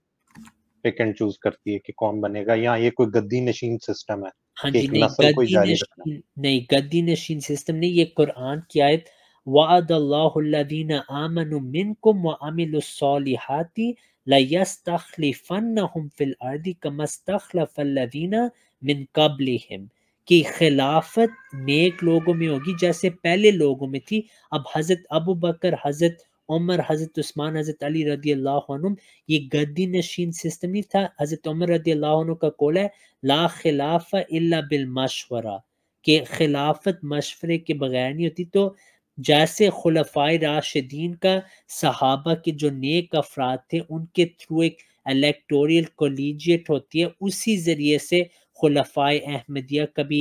S2: पिक एंड चूज करती है कि कौन बनेगा या ये कोई गद्दी नशीन सिस्टम
S1: है हाँ जी नहीं गद्दी नशीन नशीन सिस्टम नहीं ये कुरान की आयत वाद अल्लाहुल्लज़ीना आमनु मिनकुम व अमिलुस्सॉलिहाति लयस्तखलिफन्नहुम फिल अर्दि कमस्तखलफल्लज़ीना मिन कब्लिहिम कि खिलाफत नेक लोगों में होगी जैसे पहले लोगों में थी अब हज़रत अबू बकर हज़रत उमर हज़रत उस्मान हज़रत अली रदी अल्लाह ये गद्दी नशीन सिस्टम नहीं था हज़रत उमर रदी अल्लाह का कौल है ला खिलाफ इल्ला बिल मशवरा के खिलाफत मशवरे के बगैर नहीं होती तो जैसे खुलफाए राशिदीन का सहाबा के जो नेक अफराद थे उनके थ्रू एक इलेक्टोरियल कोलिजियट होती है उसी जरिए से खुलफाए अहमदिया का भी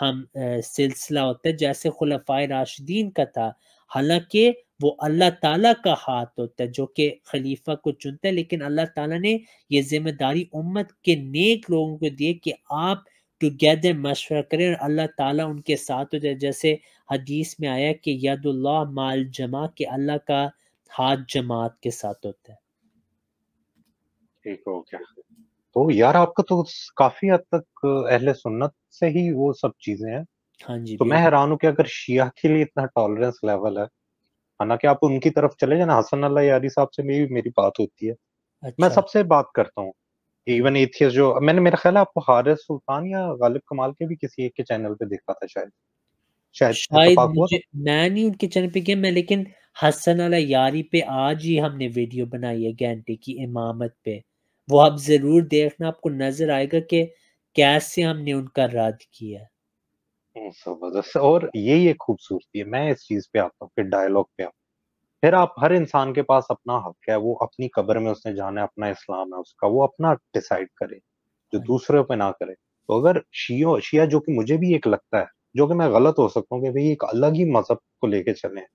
S1: हम सिलसिला होता है जैसे खुलफाए राशिदीन का था हालांकि वो अल्लाह ताला का हाथ होता है जो कि खलीफा को चुनता है लेकिन अल्लाह ताला ने ये जिम्मेदारी उम्मत के नेक लोगों को दी कि आप टुगेदर मशवरा करें और अल्लाह ताला उनके साथ हो जाए जैसे हदीस में आया कि यदुल्ला माल जमा के अल्लाह का हाथ जमात के साथ होता है ठीक हो गया तो यार आपका तो काफी हद तक अहले
S2: सुन्नत से ही वो सब चीजें हैं हाँ जी तो मैं हैरान हूँ कि अगर शिया के लिए इतना टॉलरेंस लेवल है हालांकि आप उनकी तरफ चले जाना हसन अल्लाह यारी साहब से मेरी मेरी बात होती है अच्छा। मैं सबसे बात करता हूँ इवन एथियस जो मैंने मेरा ख्याल है आपको हारिस सुल्तान या गालिब कमाल के भी किसी एक के चैनल पे देखा था शायद शायद शायद
S1: मुझे मैं नहीं उनके चैनल पे गया मैं लेकिन हसन अला यारी पे आज ही हमने वीडियो बनाई है घंटे की इमामत पे वो आप जरूर देखना आपको नजर आएगा कि कैसे हमने उनका रद्द किया
S2: जबरदस्त और यही एक खूबसूरती है मैं इस चीज पे आता हूँ फिर डायलॉग पे आता फिर आप हर इंसान के पास अपना हक है वो अपनी कब्र में उसने जाना है अपना इस्लाम है उसका वो अपना डिसाइड करे जो हाँ दूसरे पे ना करे तो अगर शियो शिया जो कि मुझे भी एक लगता है जो कि मैं गलत हो सकता हूँ कि भाई एक अलग ही मजहब को लेके चले हैं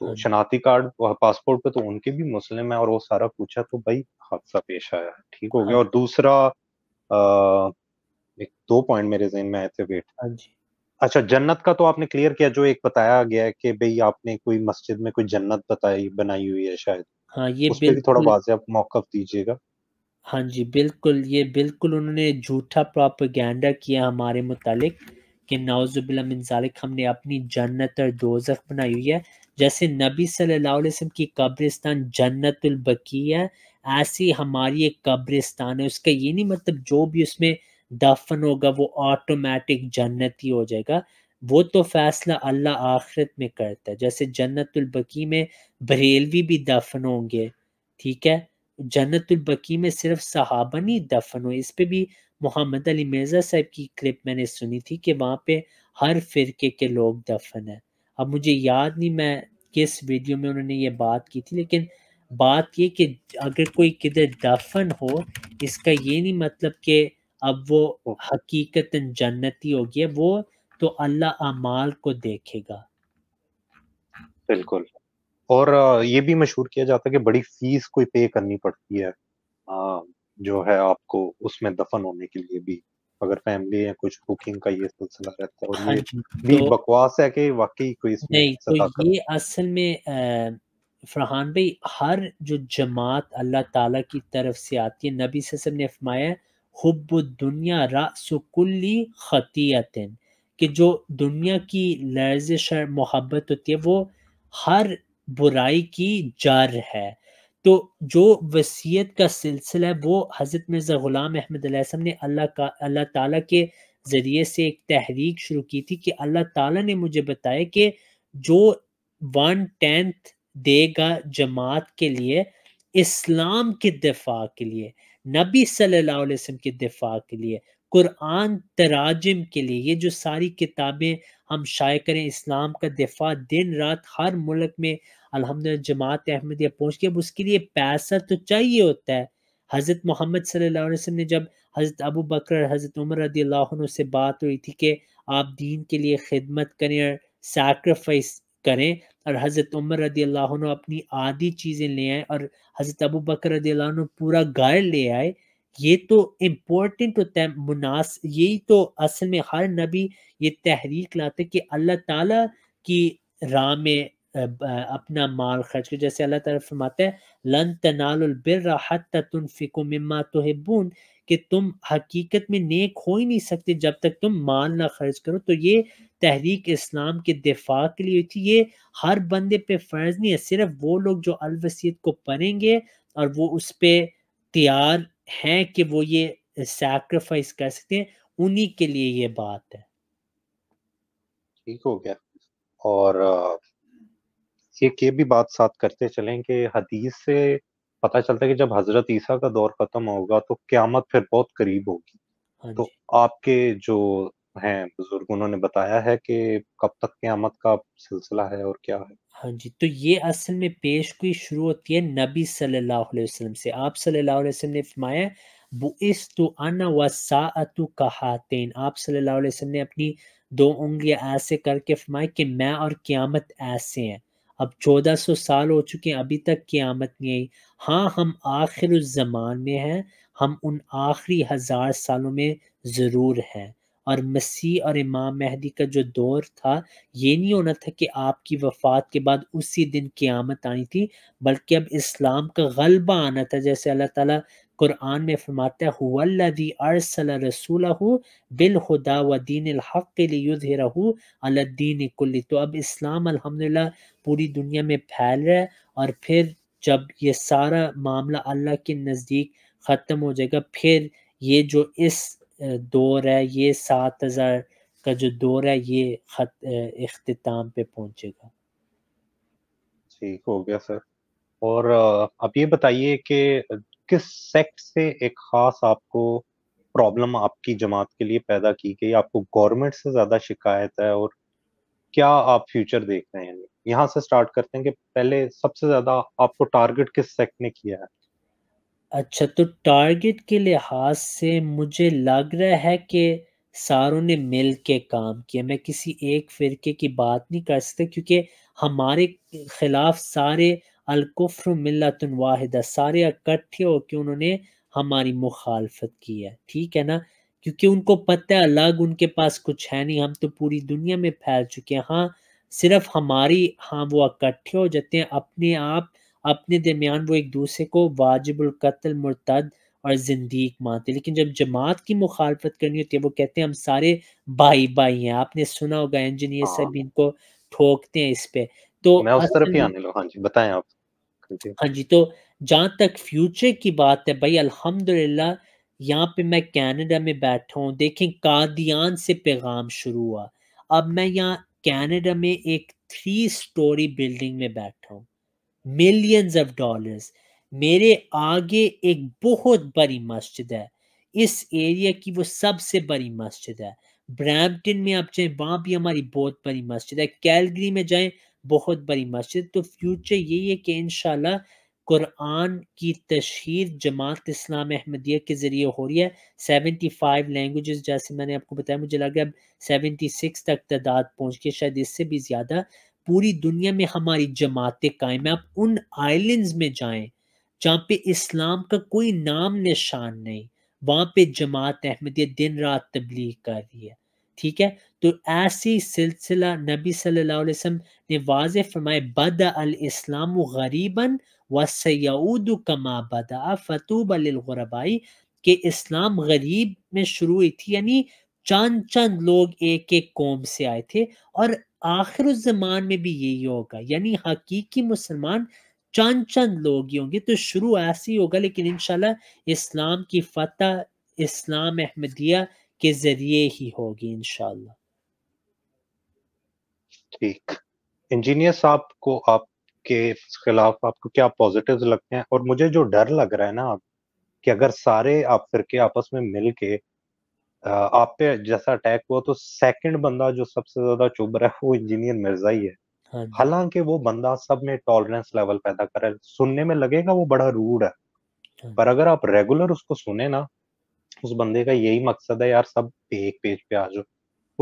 S2: तो हाँ शनाती कार्ड पासपोर्ट पे तो उनके भी मुस्लिम है और वो सारा पूछा तो भाई हादसा पेश आया ठीक हो गया हाँ। और दूसरा एक दो पॉइंट मेरे जहन में आए थे वेट हाँ अच्छा जन्नत का तो आपने क्लियर किया जो एक बताया गया है कि भाई आपने कोई मस्जिद में कोई जन्नत बताई बनाई हुई है शायद हाँ ये उस पे भी थोड़ा वाजह आप मौकफ
S1: दीजिएगा हाँ जी बिल्कुल ये बिल्कुल उन्होंने झूठा प्रोपागेंडा किया हमारे मुतालिक कि नाउजुबिल्लाजालिक हमने अपनी जन्नत और दोजख बनाई हुई है जैसे नबी सल्लल्लाहु अलैहि वसल्लम की कब्रिस्तान जन्नतुल बकी है ऐसी हमारी एक कब्रिस्तान है उसका ये नहीं मतलब जो भी उसमें दफन होगा वो ऑटोमेटिक जन्नती हो जाएगा वो तो फैसला अल्लाह आखिरत में करता है जैसे जन्नतुल बकी में बरेलवी भी दफन होंगे ठीक है जन्नतुल बकी में सिर्फ सहाबा नहीं दफन हो इस पर भी मोहम्मद अली मिर्ज़ा साहब की क्लिप मैंने सुनी थी कि वहाँ पे हर फिरके के लोग दफन है अब मुझे याद नहीं मैं किस वीडियो में उन्होंने ये बात की थी लेकिन बात ये कि अगर कोई किधर दफन हो इसका ये नहीं मतलब कि अब वो हकीकत जन्नती होगी वो तो अल्लाह अमाल को देखेगा
S2: बिल्कुल और ये भी मशहूर किया जाता है कि बड़ी फीस कोई पे करनी पड़ती है जो है आपको उसमें दफन होने के लिए भी अगर फैमिली है कुछ कुकिंग का ये सिलसिला रहता है और तो हाँ, ये भी तो, बकवास है कि वाकई कोई इसमें नहीं तो
S1: ये असल में फरहान भाई हर जो जमात अल्लाह ताला की तरफ से आती है नबी से ने फरमाया हुब दुनिया रासकुल्ली खतियतन कि जो दुनिया की लर्जिश और मोहब्बत होती है वो हर बुराई की जड़ है तो जो वसीयत का सिलसिला है वो हज़रत मिर्ज़ा ग़ुलाम अहमद ने अल्लाह का अल्लाह ताला के ज़रिए से एक तहरीक शुरू की थी कि अल्लाह ताला ने मुझे बताया कि जो वन टेंथ देगा जमात के लिए इस्लाम के दिफा के लिए नबी सल्लल्लाहु अलैहि वसल्लम के दिफा के लिए कुरान तराजम के लिए ये जो सारी किताबें हम शाये करें इस्लाम का दिफा दिन रात हर मुल्क में अलहमद जमात अहमदिया पहुँच के अब उसके लिए पैसा तो चाहिए होता है हज़रत मोहम्मद सल्लल्लाहु ने जब हज़रत अबू बकर हज़रत उमर रदी से बात हुई थी कि आप दीन के लिए खिदमत करें और सैक्रफाइस करें और हज़रत उमर रदी अपनी आधी चीज़ें ले आए और हज़रत अबू बकर रदी पूरा घर ले आए ये तो इम्पोर्टेंट होता है मुनास यही तो असल में हर नबी ये तहरीक लाते कि अल्लाह ताला की राह में अपना माल खर्च कर जैसे अल्लाह ताला फरमाते हैं लन तनालबिरफ़िको मम्मा तोहबून कि तुम हकीकत में नेक हो ही नहीं सकते जब तक तुम माल ना खर्च करो तो ये तहरीक इस्लाम के दिफा के लिए थी ये हर बंदे पे फ़र्ज़ नहीं है सिर्फ वो लोग जो अलवसीत को पढ़ेंगे और वो उस पर तैयार हैं कि वो ये सैक्रिफाइस कर सकते हैं उन्हीं के लिए ये बात है
S2: ठीक हो गया और ये के भी बात साथ करते चलें कि हदीस से पता चलता है कि जब हजरत ईसा का दौर खत्म होगा तो क्यामत फिर बहुत करीब होगी हाँ तो आपके जो हैं बुजुर्ग उन्होंने बताया है कि कब तक क्यामत का सिलसिला है और क्या
S1: है हाँ जी तो ये असल में कोई शुरू होती है नबी सल्लल्लाहु अलैहि वसल्लम से आप सल्लल्लाहु अलैहि वसल्लम ने फरमाया इस तो अना वसाअतु कहातेन आप सल्लल्लाहु अलैहि वसल्लम ने अपनी दो उंगलियां ऐसे करके फरमाया कि मैं और क़यामत ऐसे हैं अब 1400 साल हो चुके हैं अभी तक क़यामत नहीं आई हाँ हम आखिर उस जमान में हैं हम उन आखिरी हज़ार सालों में ज़रूर हैं और मसीह और इमाम महदी का जो दौर था ये नहीं होना था कि आपकी वफात के बाद उसी दिन क़्यामत आनी थी बल्कि अब इस्लाम का गलबा आना था जैसे अल्लाह ताला कुरान में फरमाता है अरसल रसूल बिल खुदा व दीन हक़ लियुज़हिरहु अलद्दीन कुल्ली तो अब इस्लाम अल्हम्दुलिल्लाह पूरी दुनिया में फैल रहा है और फिर जब ये सारा मामला अल्लाह के नज़दीक ख़त्म हो जाएगा फिर ये जो इस दौर है ये सात हज़ार का जो दौर है ये खत अख्ताम पे पहुंचेगा
S2: ठीक हो गया सर और आप ये बताइए कि किस सेक्ट से एक ख़ास आपको प्रॉब्लम आपकी जमात के लिए पैदा की गई आपको गवर्नमेंट से ज़्यादा शिकायत है और क्या आप फ्यूचर देख रहे हैं यहाँ से स्टार्ट करते हैं कि पहले सबसे ज़्यादा आपको टारगेट किस सेक्ट ने किया है
S1: अच्छा तो टारगेट के लिहाज से मुझे लग रहा है कि सारों ने मिल के काम किया मैं किसी एक फ़िरके की बात नहीं कर सकता क्योंकि हमारे ख़िलाफ़ सारे अलकुफर मिल्लतुन वाहिदा सारे इकट्ठे होकर उन्होंने हमारी मुखालफत की है ठीक है ना क्योंकि उनको पता है अलग उनके पास कुछ है नहीं हम तो पूरी दुनिया में फैल चुके हैं हाँ सिर्फ हमारी हाँ वो इकट्ठे हो जाते हैं अपने आप अपने दरमियान वो एक दूसरे को वाजिबुल्कतल मुर्तद और जिंदीक मानते लेकिन जब जमात की मुखालफत करनी होती है वो कहते हैं हम सारे भाई भाई हैं आपने सुना होगा इंजीनियर सब हाँ। इनको ठोकते हैं इस पे तो हाँ जी बताए आप हाँ जी तो जहाँ तक फ्यूचर की बात है भाई अल्हम्दुलिल्लाह यहाँ पे मैं कनाडा में बैठा हूँ देखें कादियान से पैगाम शुरू हुआ अब मैं यहाँ कनाडा में एक थ्री स्टोरी बिल्डिंग में बैठा हूँ मिलियंस ऑफ डॉलर्स मेरे आगे एक बहुत बड़ी मस्जिद है इस एरिया की वो सबसे बड़ी मस्जिद है ब्रैम्पटन में आप जाएं वहाँ भी हमारी बहुत बड़ी मस्जिद है कैलगरी में जाएं बहुत बड़ी मस्जिद तो फ्यूचर यही है कि इन कुरान की तशहर जमात इस्लाम अहमदिया के ज़रिए हो रही है सेवेंटी फाइव लैंग्वेज जैसे मैंने आपको बताया मुझे लगा अब सेवेंटी सिक्स तक तादाद पहुँच गई शायद इससे भी ज़्यादा पूरी दुनिया में हमारी जमातें कायम है आप उन आइलैंड्स में जाएं जहाँ पे इस्लाम का कोई नाम निशान नहीं वहां पे जमात अहमदिया दिन रात तबलीग कर रही है ठीक है तो ऐसी सिलसिला नबी सल्लल्लाहु अलैहि वसल्लम ने वाज फरमाए बद अल इस्लाम गरीबन व सयाउद कमा बदा फतूब अलगरबाई के इस्लाम गरीब में शुरू हुई थी यानी चंद चंद लोग एक एक कौम से आए थे और आखिर जमान में भी यही होगा यानी हकीकी मुसलमान चंद चंद लोग ही होंगे तो शुरू ऐसे ही होगा लेकिन इनशाला इस्लाम की फतह इस्लाम अहमदिया के जरिए ही होगी इनशाला
S2: ठीक इंजीनियर साहब को आपके खिलाफ आपको क्या पॉजिटिव्स लगते हैं और मुझे जो डर लग रहा है ना कि अगर सारे आप फिरके आपस में मिलके आप पे जैसा अटैक हुआ तो सेकंड बंदा जो सबसे ज्यादा चुभ रहा है वो इंजीनियर मिर्जा ही है हाँ हालांकि वो बंदा सब में टॉलरेंस लेवल पैदा करे सुनने में लगेगा वो बड़ा रूड है हाँ। पर अगर आप रेगुलर उसको सुने ना उस बंदे का यही मकसद है यार सब एक पेज पे आ जाओ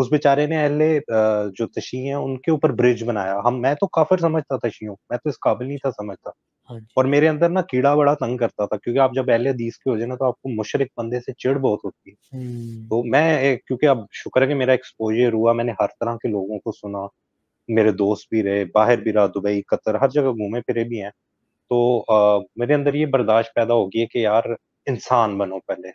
S2: उस बेचारे ने अहले जो तशी है उनके ऊपर ब्रिज बनाया हम मैं तो काफिर समझता तशी मैं तो इस काबिल नहीं था समझता हाँ और मेरे अंदर ना कीड़ा बड़ा तंग करता था क्योंकि आप जब पहले हदीस के हो जाए ना तो आपको मुशरक बंदे से चिड़ बहुत होती है हम्म। तो मैं क्योंकि अब शुक्र है कि मेरा एक्सपोजर हुआ मैंने हर तरह के लोगों को सुना मेरे दोस्त भी रहे बाहर भी रहा दुबई कतर हर जगह घूमे फिरे भी हैं तो आ, मेरे अंदर ये बर्दाश्त पैदा होगी है कि यार इंसान बनो पहले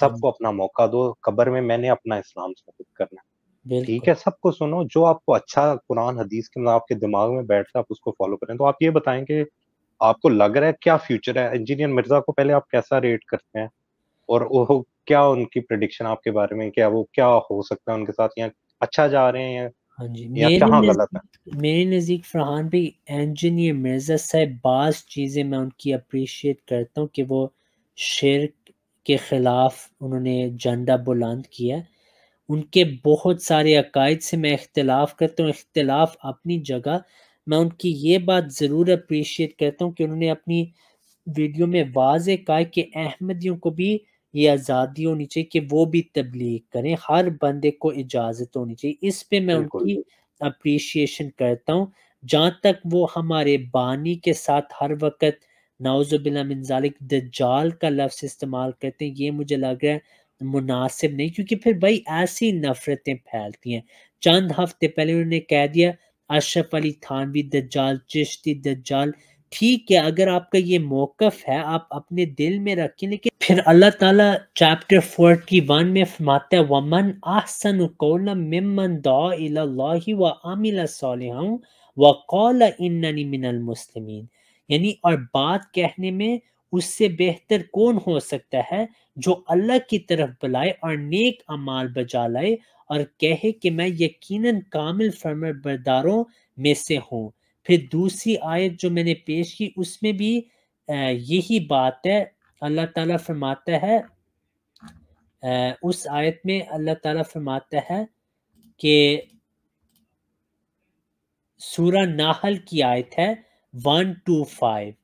S2: सबको हाँ। अपना मौका दो कब्र में मैंने अपना इस्लाम साबित करना ठीक है सबको सुनो जो आपको अच्छा कुरान हदीस के मतलब आपके दिमाग में बैठता आप उसको फॉलो करें तो आप ये बताएं कि आपको लग रहा है क्या फ्यूचर है इंजीनियर मिर्जा को पहले आप कैसा रेट करते हैं और वो क्या उनकी प्रडिक्शन आपके बारे में क्या वो क्या हो सकता है उनके साथ या अच्छा जा रहे हैं
S1: हाँ जी मेरे गलत है मेरे नज़दीक फरहान भी इंजीनियर मिर्जा साहब बास चीज़ें मैं उनकी अप्रिशिएट करता हूँ कि वो शेर के ख़िलाफ़ उन्होंने झंडा बुलंद किया उनके बहुत सारे अकायद से मैं इख्तलाफ करता हूँ इख्तलाफ अपनी जगह मैं उनकी ये बात ज़रूर अप्रिशिएट करता हूँ कि उन्होंने अपनी वीडियो में वाज कहा कि अहमदियों को भी ये आज़ादी होनी चाहिए कि वो भी तबलीग करें हर बंदे को इजाज़त होनी चाहिए इस पर मैं उनकी अप्रिशिएशन करता हूँ जहाँ तक वो हमारे बानी के साथ हर वक्त द जाल का लफ्ज़ इस्तेमाल करते हैं ये मुझे लग रहा है मुनासिब नहीं क्योंकि फिर भाई ऐसी नफ़रतें फैलती हैं चंद हफ्ते पहले उन्होंने कह दिया अशरफ अली थानवी दज्जाल चिश्ती दज्जाल ठीक है अगर आपका ये मौकफ है आप अपने दिल में रखें लेकिन फिर अल्लाह ताला चैप्टर फोर्टी वन में फरमाता है वमन आसन मिमन दाही व आमिला सालहूँ व कौल इन्ननी मिनल मुस्लिमीन यानी और बात कहने में उससे बेहतर कौन हो सकता है जो अल्लाह की तरफ बुलाए और नेक अमाल बजा लाए और कहे कि मैं यकीनन कामिल फरमर बरदारों में से हूँ फिर दूसरी आयत जो मैंने पेश की उसमें भी यही बात है अल्लाह ताला फरमाता है उस आयत में अल्लाह ताला फरमाता है कि सूरा नाहल की आयत है वन टू फाइव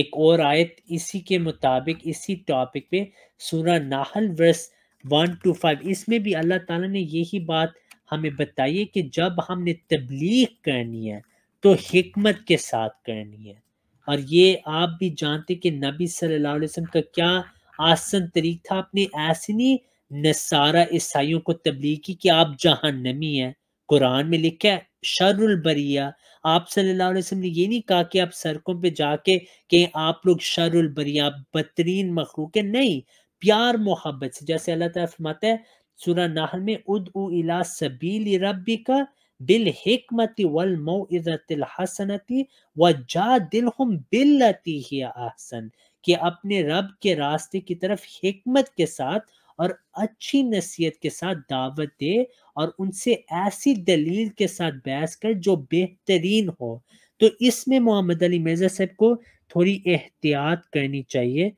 S1: एक और आयत इसी के मुताबिक इसी टॉपिक पे सूरा Nahl verse one two five इसमें भी अल्लाह ताला ने यही बात हमें बताई है कि जब हमने तबलीग करनी है तो हमत के साथ करनी है और ये आप भी जानते कि नबी सल्लल्लाहु अलैहि वसल्लम का क्या आसन तरीक था अपने ऐसे नहीं नसारा ईसाइयों को तबलीग की कि आप जहां नमी है कुरान में लिखा है शर्रबरिया आप सल्लल्लाहु अलैहि वसल्लम ने ये नहीं कहा कि आप सड़कों पे जाके कि आप लोग शर्रबरिया बदतरीन मखलूक है नहीं प्यार मोहब्बत से जैसे अल्लाह ताला फरमाते हैं सूरह नाहल में उद इला सबील रबी का बिल हिकमती वल मौइजतिल हसनती व जा दिल हम बिल्लती ही आसन कि अपने रब के रास्ते की तरफ हिकमत के साथ और अच्छी नसीहत के साथ दावत दे और उनसे ऐसी दलील के साथ बहस कर जो बेहतरीन हो तो इसमें मोहम्मद अली मिर्ज़ा साहब को थोड़ी एहतियात करनी चाहिए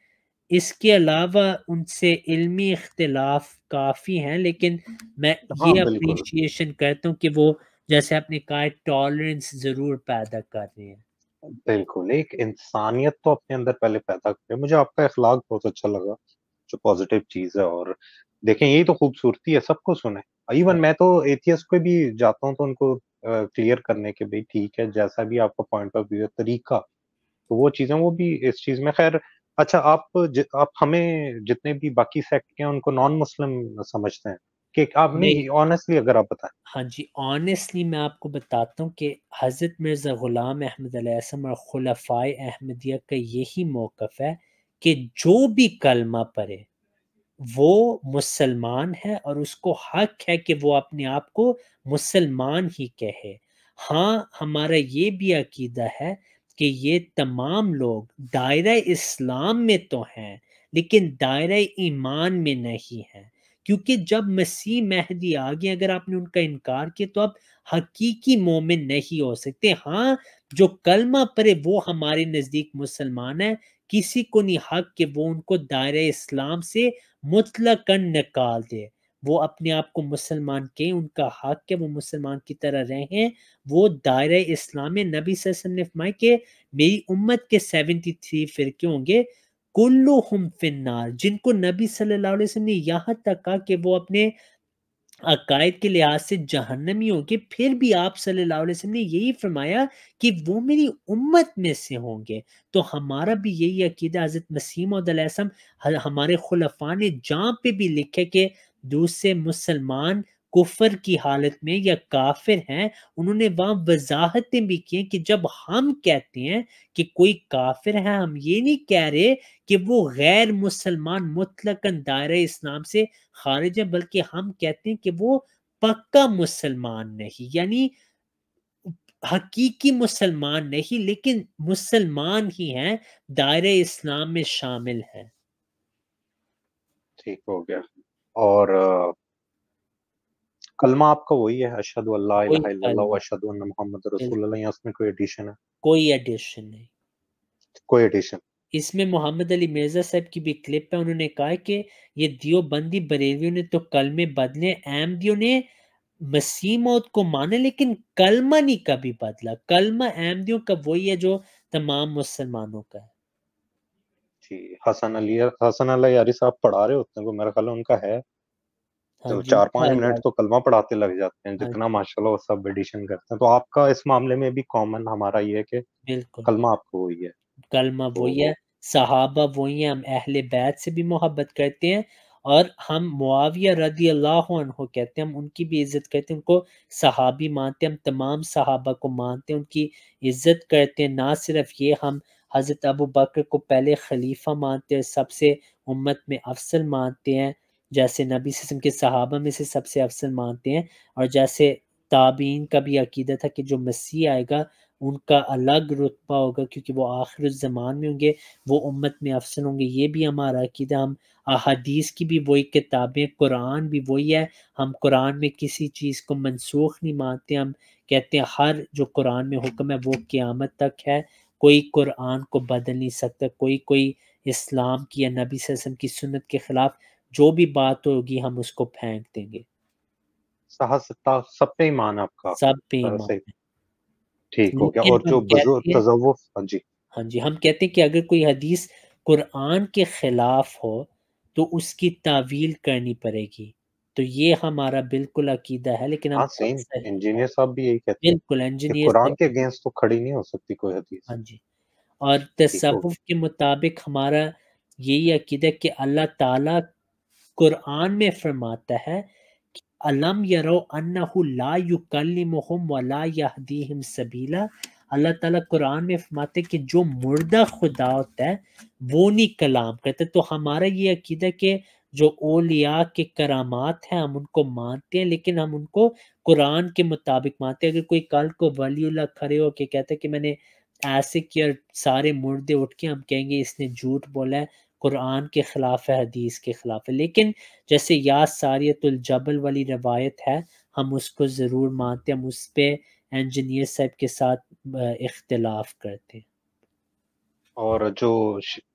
S1: इसके अलावा उनसे इल्मी इख्तलाफ काफ़ी हैं लेकिन मैं ये अप्रिशिएशन हाँ, करता हूँ कि वो जैसे आपने कहा टॉलरेंस ज़रूर पैदा कर रहे हैं
S2: बिल्कुल एक इंसानियत तो अपने अंदर पहले पैदा करें मुझे आपका अखलाक बहुत अच्छा लगा जो पॉजिटिव चीज़ है और देखें यही तो खूबसूरती है सबको सुने इवन मैं तो एथियस को भी जाता हूँ तो उनको क्लियर करने के भाई ठीक है जैसा भी आपका पॉइंट ऑफ व्यू है तरीका तो वो चीज़ें वो भी इस चीज़ में खैर अच्छा आप ज, आप हमें जितने भी बाकी सेक्ट के उनको नॉन मुस्लिम समझते हैं कि आप नहीं
S1: ऑनेस्टली अगर आप बताएं हाँ जी ऑनेस्टली मैं आपको बताता हूँ कि हज़रत मिर्ज़ा ग़ुलाम अहमद अलैहिस्सलाम और खुलफाए अहमदिया का यही मौकफ है कि जो भी कलमा पढ़े वो मुसलमान है और उसको हक है कि वो अपने आप को मुसलमान ही कहे हाँ हमारा ये भी अकीदा है कि ये तमाम लोग दायरा इस्लाम में तो हैं लेकिन दायरा ईमान में नहीं है क्योंकि जब मसीह मेहदी आ गए अगर आपने उनका इनकार किया तो आप हकीकी मोमिन नहीं हो सकते हाँ जो कलमा पर है वो हमारे नज़दीक मुसलमान है किसी को नहीं हक कि वो उनको दायरा इस्लाम से मुतलकन निकाल दे वो अपने आप को मुसलमान के उनका हक के वो मुसलमान की तरह रहें वो दायरे इस्लाम में नबी सल्लम ने फरमाया के मेरी उम्मत के सेवेंटी थ्री फिरके होंगे कुल्लू हम फिनार जिनको नबी सल्लल्लाहु अलैहि वसल्लम ने यहाँ तक कहा कि वो अपने अकायद के लिहाज से जहन्नमी होंगे फिर भी आप सल्लल्लाहु अलैहि वसल्लम ने यही फरमाया कि वो मेरी उम्मत में से होंगे तो हमारा भी यही अकीदा हज़रत मसीम और हमारे खुलफा ने जहाँ पे भी लिखे के दूसरे मुसलमान कुफर की हालत में या काफिर हैं उन्होंने वहां वजाहतें भी की कि जब हम कहते हैं कि कोई काफिर है हम ये नहीं कह रहे कि वो गैर मुसलमान मुतलकन दायरे इस्लाम से खारिज है बल्कि हम कहते हैं कि वो पक्का मुसलमान नहीं यानी हकीकी मुसलमान नहीं लेकिन मुसलमान ही हैं दायरे इस्लाम में शामिल हैं
S2: ठीक हो गया और कलमा आपका वही है अशहदु अल्लाह इलाहा इल्लल्लाह व अशहदु अन्न मुहम्मदुर रसूलुल्लाह या उसमें कोई एडिशन है
S1: कोई एडिशन नहीं कोई एडिशन इसमें मोहम्मद अली मिर्जा साहब की भी क्लिप है उन्होंने कहा है कि ये दियोबंदी बरेलियों ने तो कलमे बदले अहमदियों ने मसीह मौत को माने लेकिन कलमा नहीं कभी बदला कलमा अहमदियों का वही है जो तमाम मुसलमानों का है
S2: थी हसन अली हसन अल्लाह यारी साहब पढ़ा रहे होते हैं को मेरा ख्याल उनका है
S1: हाँ तो चार पांच हाँ मिनट हाँ तो
S2: कलमा पढ़ाते लग जाते हैं जितना माशाल्लाह सब एडिशन करते हैं तो आपका इस मामले में भी कॉमन हमारा ये है कि कलमा आपको वही है
S1: कलमा तो वही है सहाबा वही है हम अहल बैत से भी मोहब्बत करते हैं और हम मुआविया रदी अल्लाह कहते हैं हम उनकी भी इज्जत करते हैं उनको सहाबी मानते हैं हम तमाम सहाबा को मानते हैं उनकी इज्जत करते हैं ना सिर्फ ये हम हज़रत अबू बकर को पहले खलीफा मानते हैं सबसे उम्मत में अफसल मानते हैं जैसे नबी सिस्म के सहाबा में से सबसे अफसल मानते हैं और जैसे ताबीन का भी अकीदा था कि जो मसीह आएगा उनका अलग रुतबा होगा क्योंकि वो आखिर ज़मान में होंगे वो उम्मत में अफसर होंगे ये भी हमारा अकीदा हम अहदीस की भी वही किताबें कुरान भी वही है हम कुरान में किसी चीज़ को मनसूख नहीं मानते हम कहते हैं हर जो कुरान में हुक्म है वो क़्यामत तक है कोई कुरान को बदल नहीं सकता कोई कोई इस्लाम की या नबी वसम की सुन्नत के खिलाफ जो भी बात होगी हम उसको फेंक देंगे सब पे ईमान आपका सब पे ईमान
S2: ठीक हो गया और जो हाँ जी
S1: हाँ जी हम कहते हैं कि अगर कोई हदीस कुरान के खिलाफ हो तो उसकी तावील करनी पड़ेगी तो ये हमारा बिल्कुल अकीदा है लेकिन इंजीनियर हाँ, साहब भी यही कहते हैं बिल्कुल इंजीनियर कुरान के
S2: अगेंस्ट तो खड़ी नहीं हो सकती कोई हदीस हाँ जी
S1: और तसव्वुफ के मुताबिक हमारा यही अकीदा कि अल्लाह ताला कुरान में फरमाता है कि अलम यरो अन्नहु ला युकल्लिमुहुम वला यहदीहिम सबीला अल्लाह ताला कुरान में फरमाते कि जो मुर्दा खुदा होता है वो नहीं कलाम करता तो हमारा ये अकीदा कि जो ओलिया के करामात हैं हम उनको मानते हैं लेकिन हम उनको कुरान के मुताबिक मानते हैं अगर कोई कल को वलीउल्ला खड़े हो के कहते हैं कि मैंने ऐसे किया सारे मुर्दे उठ के हम कहेंगे इसने झूठ बोला है कुरान के ख़िलाफ़ है हदीस के ख़िलाफ़ है लेकिन जैसे या सारियतुलजबल वाली रवायत है हम उसको ज़रूर मानते हैं हम उस पर इंजीनियर साहब के साथ इख्तलाफ करते हैं
S2: और जो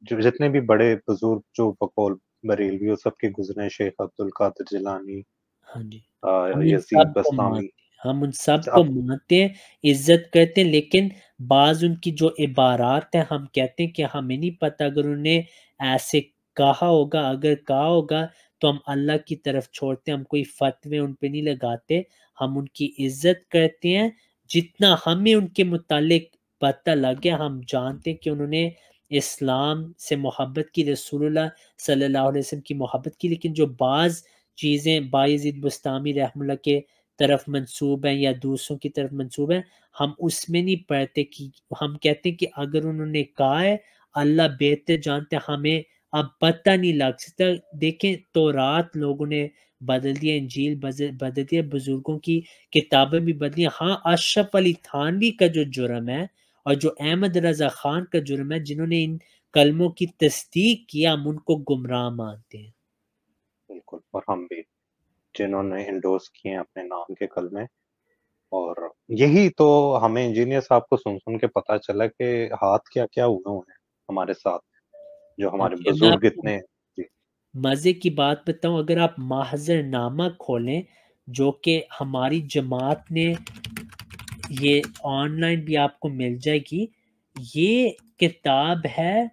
S2: जो जितने भी बड़े बुजुर्ग जो बकौल बरेलवी और सबके गुजरे शेख अब्दुल कादिर जिलानी हाँ
S1: हम उन सब अच्छा, को मानते हैं इज्जत करते हैं लेकिन बाज उनकी जो इबारात है हम कहते हैं कि हमें नहीं पता अगर उन्हें ऐसे कहा होगा अगर कहा होगा तो हम अल्लाह की तरफ छोड़ते हैं हम कोई फतवे उन पे नहीं लगाते हम उनकी इज्जत करते हैं जितना हमें उनके मुतालिक पता लग गया हम जानते हैं कि उन्होंने इस्लाम से मोहब्बत की रसूल सल्ला वसम की मोहब्बत की लेकिन जो बाज़ चीज़ें बाज़द बस्तामी रहमल्ला के तरफ मंसूब हैं या दूसरों की तरफ मंसूब हैं हम उसमें नहीं पढ़ते कि हम कहते हैं कि अगर उन्होंने कहा है अल्लाह बेहतर जानते हमें अब पता नहीं लग सकता देखें तो रात लोगों ने बदल दिया इंजील बदल दिया बुजुर्गों की किताबें भी बदली हाँ अशरफ अली थानवी का जो जुर्म है और जो अहमद रजा खान का जुर्म है जिन्होंने इन कलमों की तस्दीक किया हम उनको गुमराह मानते हैं
S2: बिल्कुल और हम भी जिन्होंने इंडोर्स किए अपने नाम के कलमे और यही तो हमें इंजीनियर साहब को सुन सुन के पता चला कि हाथ क्या क्या हुए हैं हमारे साथ जो हमारे बुजुर्ग इतने
S1: मजे की बात बताऊं अगर आप माहजर नामा खोलें जो कि हमारी जमात ने ये ऑनलाइन भी आपको मिल जाएगी ये किताब है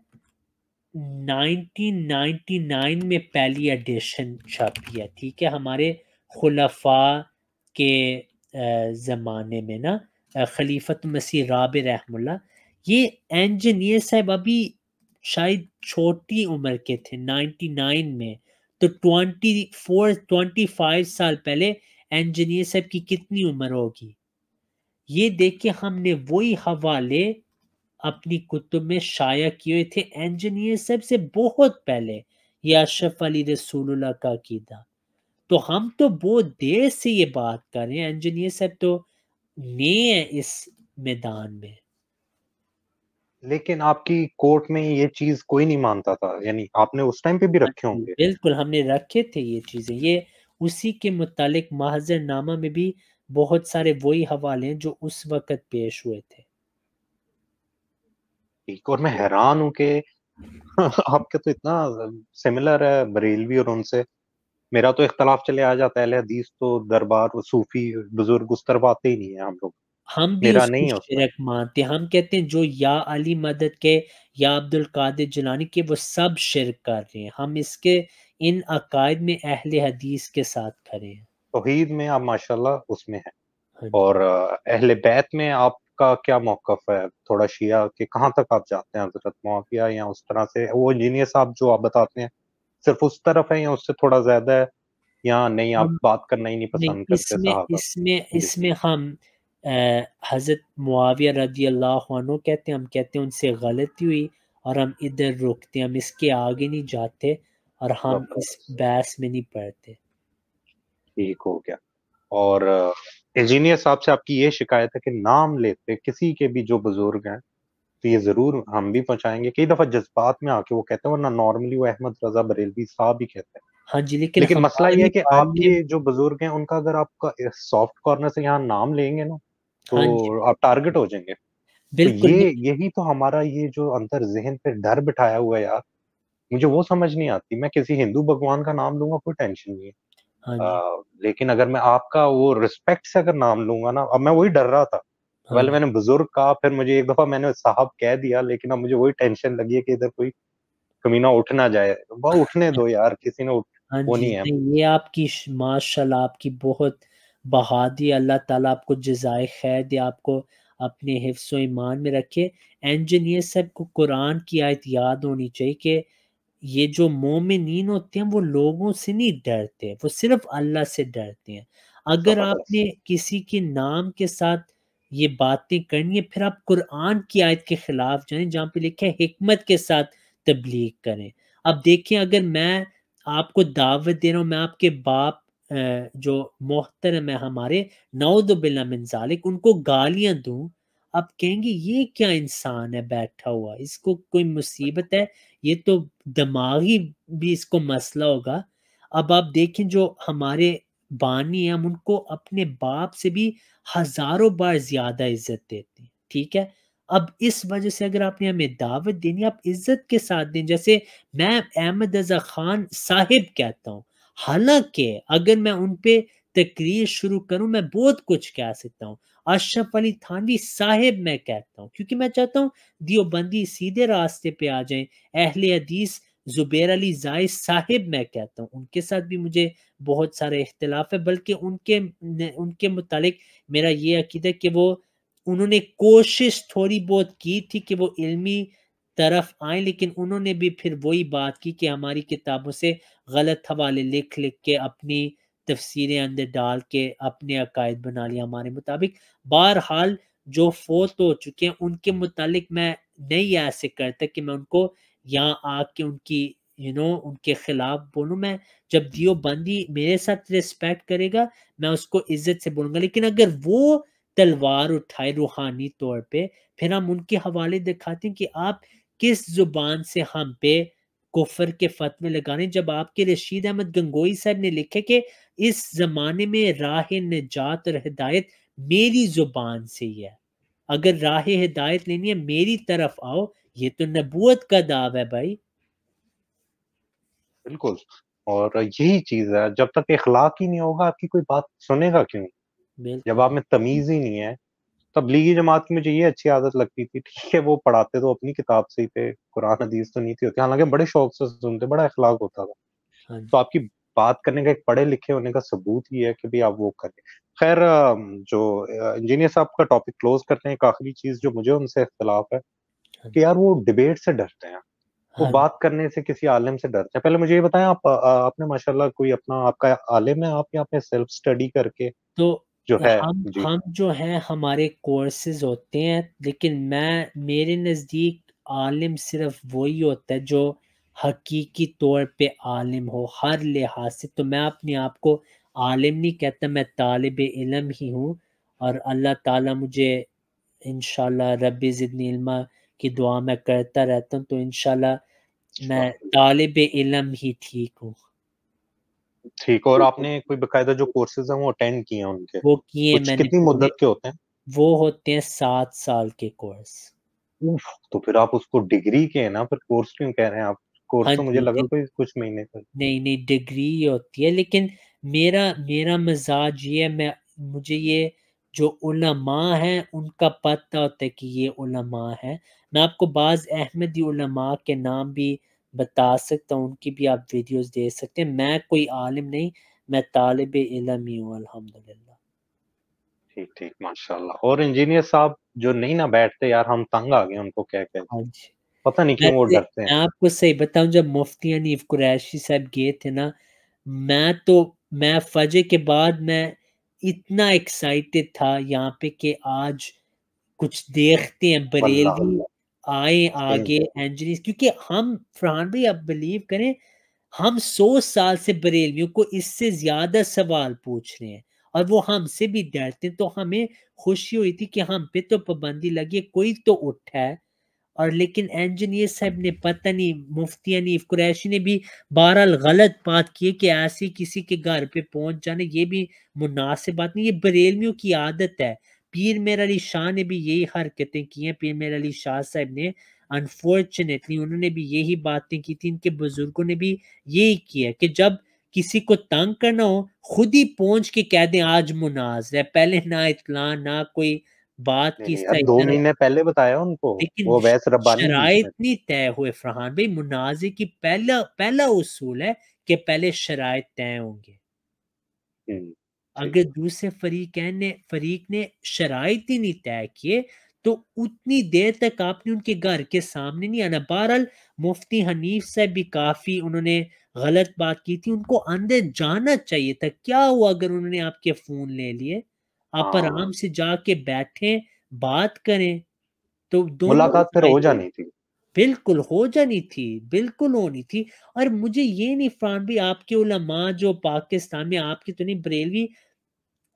S1: 1999 में पहली एडिशन छपी है ठीक है हमारे खुलफा के ज़माने में ना खलीफत मसीह राब रहमुल्ला ये इंजीनियर साहब अभी शायद छोटी उम्र के थे 99 में तो 24 25 साल पहले इंजीनियर साहब की कितनी उम्र होगी ये देख के हमने वही हवाले अपनी कुतुब में शाया किए थे इंजीनियर साहब से बहुत पहले ये अशरफ अली रसूलुल्लाह का अकीदा तो हम तो बहुत देर से ये बात कर रहे हैं इंजीनियर साहब तो नए हैं इस मैदान में लेकिन आपकी कोर्ट में ये चीज कोई नहीं मानता था यानी आपने उस टाइम पे भी रखे हाँ होंगे बिल्कुल हमने रखे थे ये चीजें ये उसी के मुतालिक नामा में भी बहुत सारे वही हवाले जो उस वक्त पेश हुए थे
S2: ठीक और मैं हैरान हूँ कि आपके तो इतना सिमिलर है बरेलवी और उनसे मेरा तो इख्तलाफ चले आ जाता है हदीस तो दरबार सूफी बुजुर्ग उस तरफ आते ही नहीं है हम लोग
S1: हम भी मेरा नहीं डायरेक्ट मानते हम कहते हैं जो या अली मदद के या अब्दुल कादिर जलानी के वो सब शिरक कर रहे हैं हम इसके इन अकायद में अहले हदीस के साथ खड़े हैं तोहीद में आप
S2: माशाल्लाह उसमें हैं हाँ और अहले बैत में आपका क्या मौकफ है थोड़ा शिया के कहाँ तक आप जाते हैं हजरत माफिया या उस तरह से वो इंजीनियर साहब जो आप बताते हैं सिर्फ उस तरफ है या उससे थोड़ा ज्यादा है या नहीं आप बात करना ही नहीं पसंद नहीं, करते
S1: इसमें इसमें इसमें हम हज़रत मुआविया रजी अल्लाह कहते हैं हम कहते हैं उनसे गलती हुई और हम इधर रुकते हैं हम इसके आगे नहीं जाते और हम इस बहस में नहीं पढ़ते
S2: ठीक हो गया और इंजीनियर साहब से आपकी ये शिकायत है कि नाम लेते किसी के भी जो बुजुर्ग हैं तो ये जरूर हम भी पहुंचाएंगे कई दफा जज्बात में आके वो कहते हैं वरना नॉर्मली वो अहमद रजा बरेलवी साहब ही कहते हैं हाँ जी लेकिन लेकिन मसला ये है कि आप ये जो बुजुर्ग हैं उनका अगर आपका सॉफ्ट कॉर्नर से यहाँ नाम लेंगे ना तो हाँ आप टारगेट हो जाएंगे तो बिल्कुल तो ये यही तो हमारा ये जो अंतर जहन पे डर बिठाया हुआ है यार मुझे वो समझ नहीं आती मैं किसी हिंदू भगवान का नाम लूंगा कोई टेंशन नहीं है हाँ लेकिन अगर मैं आपका वो रिस्पेक्ट से अगर नाम लूंगा ना अब मैं वही डर रहा था हाँ पहले well, मैंने बुजुर्ग कहा फिर मुझे एक दफा मैंने साहब कह दिया लेकिन अब मुझे वही टेंशन लगी है कि इधर कोई कमीना उठ ना जाए वह उठने दो यार किसी ने उठ हाँ वो नहीं है
S1: ये आपकी माशाल्लाह आपकी बहुत बहादी अल्लाह ताला आपको जजाय खैर दे आपको अपने हिफ्स ईमान में रखे इंजीनियर साहब को कुरान की आयत याद होनी चाहिए कि ये जो मोमिन होते हैं वो लोगों से नहीं डरते वो सिर्फ अल्लाह से डरते हैं अगर आपने किसी के नाम के साथ ये बातें करनी है फिर आप कुरान की आयत के खिलाफ जाएं जहाँ पे लिखा है हिकमत के साथ तबलीग करें अब देखें अगर मैं आपको दावत दे रहा हूँ मैं आपके बाप जो मोहतरम है हमारे नौदबिल्ला उनको गालियाँ दूँ आप कहेंगे ये क्या इंसान है बैठा हुआ इसको कोई मुसीबत है ये तो दिमागी भी इसको मसला होगा अब आप देखें जो हमारे बानी है हम उनको अपने बाप से भी हजारों बार ज्यादा इज्जत देते हैं ठीक है अब इस वजह से अगर आपने हमें दावत देनी आप इज्जत के साथ दें जैसे मैं अहमद रजा खान साहिब कहता हूँ हालांकि अगर मैं उन पे तकरीर शुरू करूं मैं बहुत कुछ कह सकता हूँ अशरफ अली थानवी साहेब मैं कहता हूँ क्योंकि मैं चाहता हूँ दियोबंदी सीधे रास्ते पे आ जाए अहल हदीस जुबेर अली जायद साहेब मैं कहता हूँ उनके साथ भी मुझे बहुत सारे इख्तलाफ है बल्कि उनके उनके मुतालिक मेरा ये अकीदा कि वो उन्होंने कोशिश थोड़ी बहुत की थी कि वो इलमी तरफ आए लेकिन उन्होंने भी फिर वही बात की कि हमारी किताबों से गलत हवाले लिख लिख के अपनी तफसीरें अंदर डाल के अपने अकायद बना लिया हमारे मुताबिक बहर हाल जो फोत हो चुके हैं उनके मुतालिक मैं नहीं ऐसे करता कि मैं उनको यहाँ आके उनकी यू नो उनके खिलाफ बोलूँ मैं जब दियो बंदी मेरे साथ रिस्पेक्ट करेगा मैं उसको इज्जत से बोलूँगा लेकिन अगर वो तलवार उठाए रूहानी तौर पर फिर हम उनके हवाले दिखाते हैं कि आप किस जुबान से हम पे कुफर के फतवे लगा रहे जब आपके रशीद अहमद गंगोई साहब ने लिखे कि इस जमाने में राह निजात और हिदायत मेरी जुबान से ही है अगर राह हिदायत लेनी है मेरी तरफ आओ ये तो नबूत का दाव है भाई
S2: बिल्कुल और यही चीज है जब तक इखलाक ही नहीं होगा आपकी कोई बात सुनेगा क्यों जब आप में तमीज ही नहीं है तबलीगी जमात की मुझे ये अच्छी आदत लगती थी ठीक है वो पढ़ाते तो अपनी किताब से ही थे कुरान हदीस तो नहीं थी होती हालांकि बड़े शौक से सुनते बड़ा इखलाक होता था हाँ तो आपकी बात करने का एक पढ़े लिखे होने का सबूत ही है कि भी आप वो करें खैर जो इंजीनियर साहब का टॉपिक क्लोज करते हैं एक आखिरी चीज जो मुझे उनसे इख्तलाफ है हाँ कि यार वो डिबेट से डरते हैं वो हाँ बात करने से किसी आलम से डरते हैं पहले मुझे ये बताएं आप आपने माशाल्लाह कोई अपना आपका आलम है आप यहाँ पे सेल्फ स्टडी करके
S1: तो जो है हम हम जो है हमारे कोर्सेज होते हैं लेकिन मैं मेरे नज़दीक आलिम सिर्फ वही होता है जो हकीकी तौर पे आलिम हो हर लिहाज से तो मैं अपने आप को आलिम नहीं कहता मैं तालब इलम ही हूँ और अल्लाह ताला मुझे इन जिदनी इल्मा की दुआ मैं करता रहता हूँ तो इन मैं तालब इलम ही ठीक हूँ
S2: ठीक और आपने कोई बकायदा जो कोर्सेज हैं वो अटेंड किए हैं उनके वो किए मैंने कितनी मुद्दत के होते
S1: हैं वो होते हैं सात साल के कोर्स
S2: तो फिर आप उसको डिग्री के ना फिर कोर्स क्यों कह रहे हैं आप कोर्स हाँ तो मुझे लगा कोई कुछ
S1: महीने का नहीं नहीं डिग्री होती है लेकिन मेरा मेरा मिजाज ये है मैं मुझे ये जो उलमा है उनका पता होता है कि ये उलमा है मैं आपको बाज़ अहमदी उलमा के नाम भी बता सकता हूँ उनकी भी आप वीडियोस दे सकते हैं मैं कोई आलिम नहीं मैं तालिब इलम ही हूँ अल्हम्दुलिल्लाह
S2: ठीक ठीक माशाल्लाह और इंजीनियर साहब जो नहीं ना बैठते यार हम तंग आ गए उनको क्या कहते हैं पता नहीं क्यों वो डरते हैं
S1: आपको सही बताऊं जब मुफ्ती अनीफ कुरैशी साहब गए थे ना मैं तो मैं फजे के बाद मैं इतना एक्साइटेड था यहाँ पे कि आज कुछ देखते हैं बरेली आए आगे एंजनीस क्योंकि हम फरहान भाई आप बिलीव करें हम सौ साल से बरेलियों को इससे ज्यादा सवाल पूछ रहे हैं और वो हमसे भी डरते हैं तो हमें खुशी हुई थी कि हम पे तो पाबंदी लगी कोई तो उठा है और लेकिन इंजीनियर साहब ने पता नहीं मुफ्ती अनीफ कुरैशी ने भी बहरहाल गलत बात की कि ऐसे किसी के घर पे पहुंच जाने ये भी मुनासिब बात नहीं ये बरेलियों की आदत है पीर मेर अली शाह ने भी यही हरकतें की हैं पीर मेर अली शाह साहब ने अनफॉर्चुनेटली उन्होंने भी यही बातें की थी इनके बुजुर्गों ने भी यही किया कि जब किसी को तंग करना हो खुद ही पहुंच के कह दें आज मुनाज है पहले ना इतला ना कोई बात की दो महीने
S2: पहले बताया उनको
S1: वो वैस रब्बानी शराइत नहीं तय हुए फरहान भाई मुनाजे की पहला पहला उसूल है कि पहले शराइत तय होंगे अगर दूसरे फरीक ने फरीक ने शराइत ही नहीं तय किए तो उतनी देर तक आपने उनके घर के सामने नहीं आना बहरहाल मुफ्ती हनीफ से भी काफी उन्होंने गलत बात की थी उनको अंदर जाना चाहिए था क्या हुआ अगर उन्होंने आपके फोन ले लिए आप हाँ। आराम से जाके बैठे बात करें तो दोनों मुलाकात फिर हो जानी थी बिल्कुल हो जानी थी बिल्कुल होनी थी और मुझे ये नहीं फरहान भी आपके उलमा जो पाकिस्तान में आपके तो नहीं बरेलवी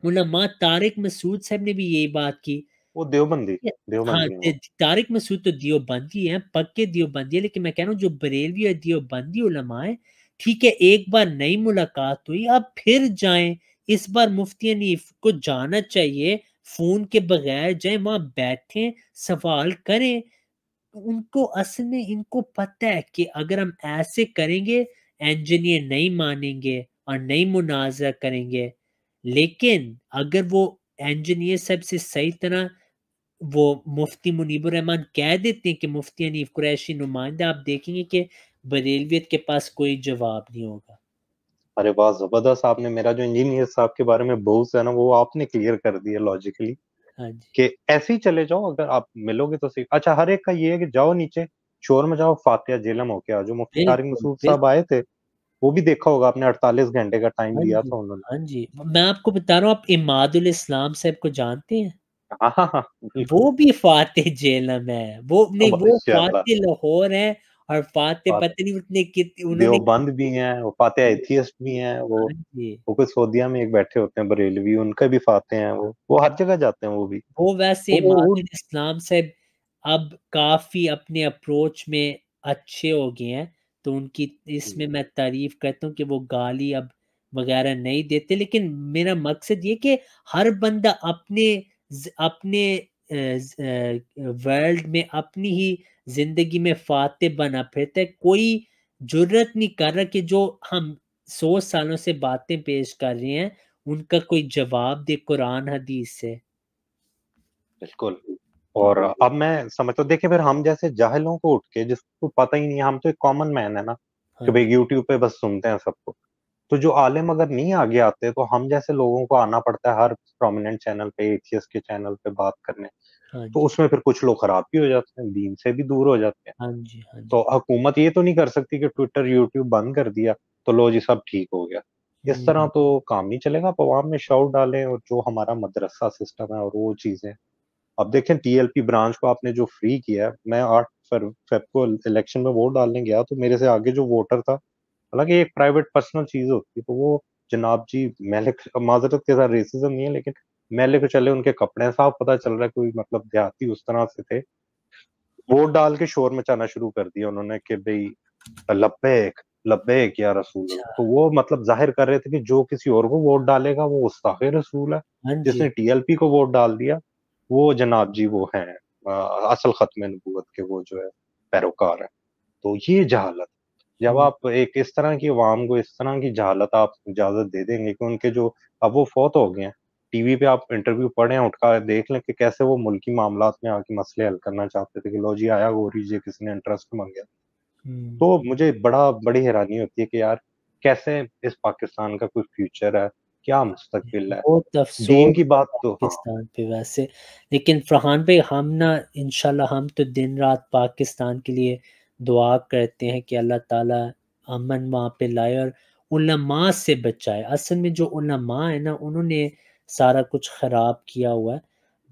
S1: उलमा तारिक मसूद साहब ने भी यही बात की वो देवबंदी हाँ, देवबंदी हाँ, तारिक मसूद तो देवबंदी है पक्के देवबंदी है लेकिन मैं कह रहा हूँ जो बरेलवी और देवबंदी उलमा है ठीक है एक बार नई मुलाकात हुई अब फिर जाएं इस बार मुफ्ती अनीफ को जाना चाहिए फोन के बगैर जाए वहां बैठे सवाल करें उनको असल में इनको पता है कि अगर हम ऐसे करेंगे इंजीनियर नहीं मानेंगे और नहीं मुनाजा करेंगे लेकिन अगर वो इंजीनियर साहब से सही तरह वो मुफ्ती मुनीबर रहमान कह देते हैं कि मुफ्ती अनीफ कुरैशी नुमाइंदा आप देखेंगे कि बरेलवियत के पास कोई जवाब नहीं होगा
S2: अरे वाह जबरदस्त आपने मेरा जो इंजीनियर साहब के बारे में बहुत है ना वो आपने क्लियर कर दिया लॉजिकली हाँ कि ऐसे ही चले जाओ अगर आप मिलोगे तो सही अच्छा हर एक का ये है कि जाओ नीचे शोर में जाओ फातिया जेलम होके आ जो मुफ्ती तारिक मसूद साहब आए थे वो भी देखा होगा आपने 48 घंटे का टाइम हाँ दिया था उन्होंने हाँ जी
S1: मैं आपको बता रहा हूँ आप इमादुल इस्लाम साहब को जानते हैं हाँ, वो भी फाते जेलम है वो नहीं वो फाते लाहौर है और फाते पता नहीं उतने कितने उन्होंने देवबंद
S2: भी हैं वो फाते हाँ एथियस्ट भी हैं वो वो कुछ सऊदीया में एक बैठे होते हैं बरेलवी उनका भी फाते हैं वो वो हर जगह जाते हैं वो भी
S1: वो वैसे इस्लाम से अब काफी अपने अप्रोच में अच्छे हो गए हैं तो उनकी इसमें मैं तारीफ करता हूँ कि वो गाली अब वगैरह नहीं देते लेकिन मेरा मकसद ये कि हर बंदा अपने अपने वर्ल्ड में अपनी ही जिंदगी में फाते बना फिरता कोई जरूरत नहीं कर रहा कि जो हम सौ सालों से बातें पेश कर रहे हैं उनका कोई जवाब दे कुरान हदीस से
S2: बिल्कुल और अब मैं समझता देखिए फिर हम जैसे जाहिलों को उठ के जिसको पता ही नहीं हम तो एक कॉमन मैन है ना हाँ। कि भाई यूट्यूब पे बस सुनते हैं सबको तो जो आलिम अगर नहीं आगे आते तो हम जैसे लोगों को आना पड़ता है हर प्रोमिनेंट चैनल पे एथियस के चैनल पे बात करने हाँ तो उसमें फिर कुछ लोग खराब भी हो जाते हैं दीन से भी दूर हो जाते हैं हाँ जी, हाँ जी। तो हुकूमत ये तो नहीं कर सकती कि ट्विटर यूट्यूब बंद कर दिया तो लो जी सब ठीक हो गया इस हम्म। तरह तो काम नहीं चलेगा आप अवाम में शव डालें और जो हमारा मदरसा सिस्टम है और वो चीजें अब देखें टीएलपी ब्रांच को आपने जो फ्री किया मैं आठ फेब को इलेक्शन में वोट डालने गया तो मेरे से आगे जो वोटर था हालांकि एक प्राइवेट पर्सनल चीज होती है तो वो जनाब जी मैले माजरत के साथ रेसिज्म नहीं है लेकिन मैले को चले उनके कपड़े साफ पता चल रहा है कोई मतलब देहाती उस तरह से थे वोट डाल के शोर मचाना शुरू कर दिया उन्होंने कि भाई लब्बे लब्बैक या रसूल अच्छा। तो वो मतलब जाहिर कर रहे थे कि जो किसी और को वोट डालेगा वो उस्ताख रसूल है हाँ जिसने टीएलपी को वोट डाल दिया वो जनाब जी वो हैं असल खत्म नबूत के वो जो है पैरोकार है तो ये जहालत जब हम्म। आप एक इस तरह की आवाम को इस तरह की जहालत आप इजाजत दे देंगे कि उनके जो अब वो फौत हो गए हैं टीवी पे आप इंटरव्यू पढ़े हैं उठकर देख लें कि कैसे वो मुल्की मामला में आके मसले हल करना चाहते थे कि लो जी आया गोरी जी किसी ने इंटरेस्ट मांगा हम्म। तो मुझे बड़ा बड़ी हैरानी होती है कि यार कैसे इस पाकिस्तान का कोई फ्यूचर है क्या मुस्तकबिल है
S1: दीन की बात तो हाँ। पाकिस्तान पे वैसे लेकिन फरहान भाई हम ना इंशाल्लाह हम तो दिन रात पाकिस्तान के लिए दुआ करते हैं कि अल्लाह ताला अमन वहाँ पे लाए और उलमा से बचाए असल में जो उलमा है ना उन्होंने सारा कुछ ख़राब किया हुआ है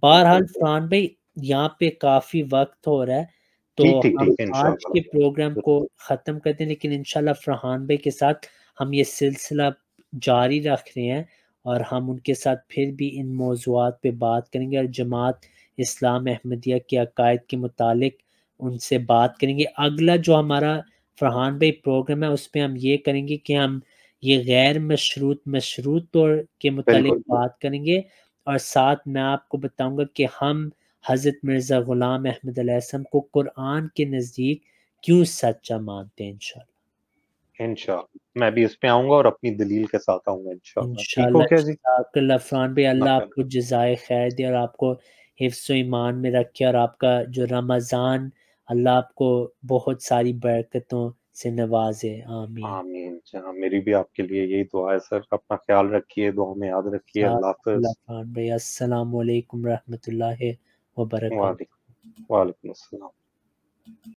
S1: बहरहाल फरहान भाई यहाँ पे काफ़ी वक्त हो रहा है तो हम आज के प्रोग्राम को ख़त्म करते हैं लेकिन इनशाला फरहान भाई के साथ हम ये सिलसिला जारी रख रहे हैं और हम उनके साथ फिर भी इन मौजूद पे बात करेंगे और जमात इस्लाम अहमदिया के अकायद के मुतालिक उनसे बात करेंगे अगला जो हमारा फरहान भाई प्रोग्राम है उसमें हम ये करेंगे कि हम ये गैर मशरूत मशरूत तौर के मतलब बात करेंगे और साथ मैं आपको बताऊंगा कि हम हज़रत मिर्ज़ा ग़ुलाम अहमद को कुरान के नज़दीक क्यों सच्चा मानते हैं इंशाल्लाह
S2: इंशाल्लाह मैं भी इस पे आऊंगा और अपनी दलील के साथ आऊंगा इंशाल्लाह
S1: अफरान भाई अल्लाह आपको जजाय खैर दे और आपको हिफ्स ईमान में रखे और आपका जो रमज़ान अल्लाह आपको बहुत सारी बरकतों से नवाजे आमीन आमीन
S2: जहाँ मेरी भी आपके लिए यही दुआ है सर अपना ख्याल रखिए दुआ में याद रखिए अल्लाह
S1: हाफिज़ भाई वालेकुम वालेकुम अस्सलाम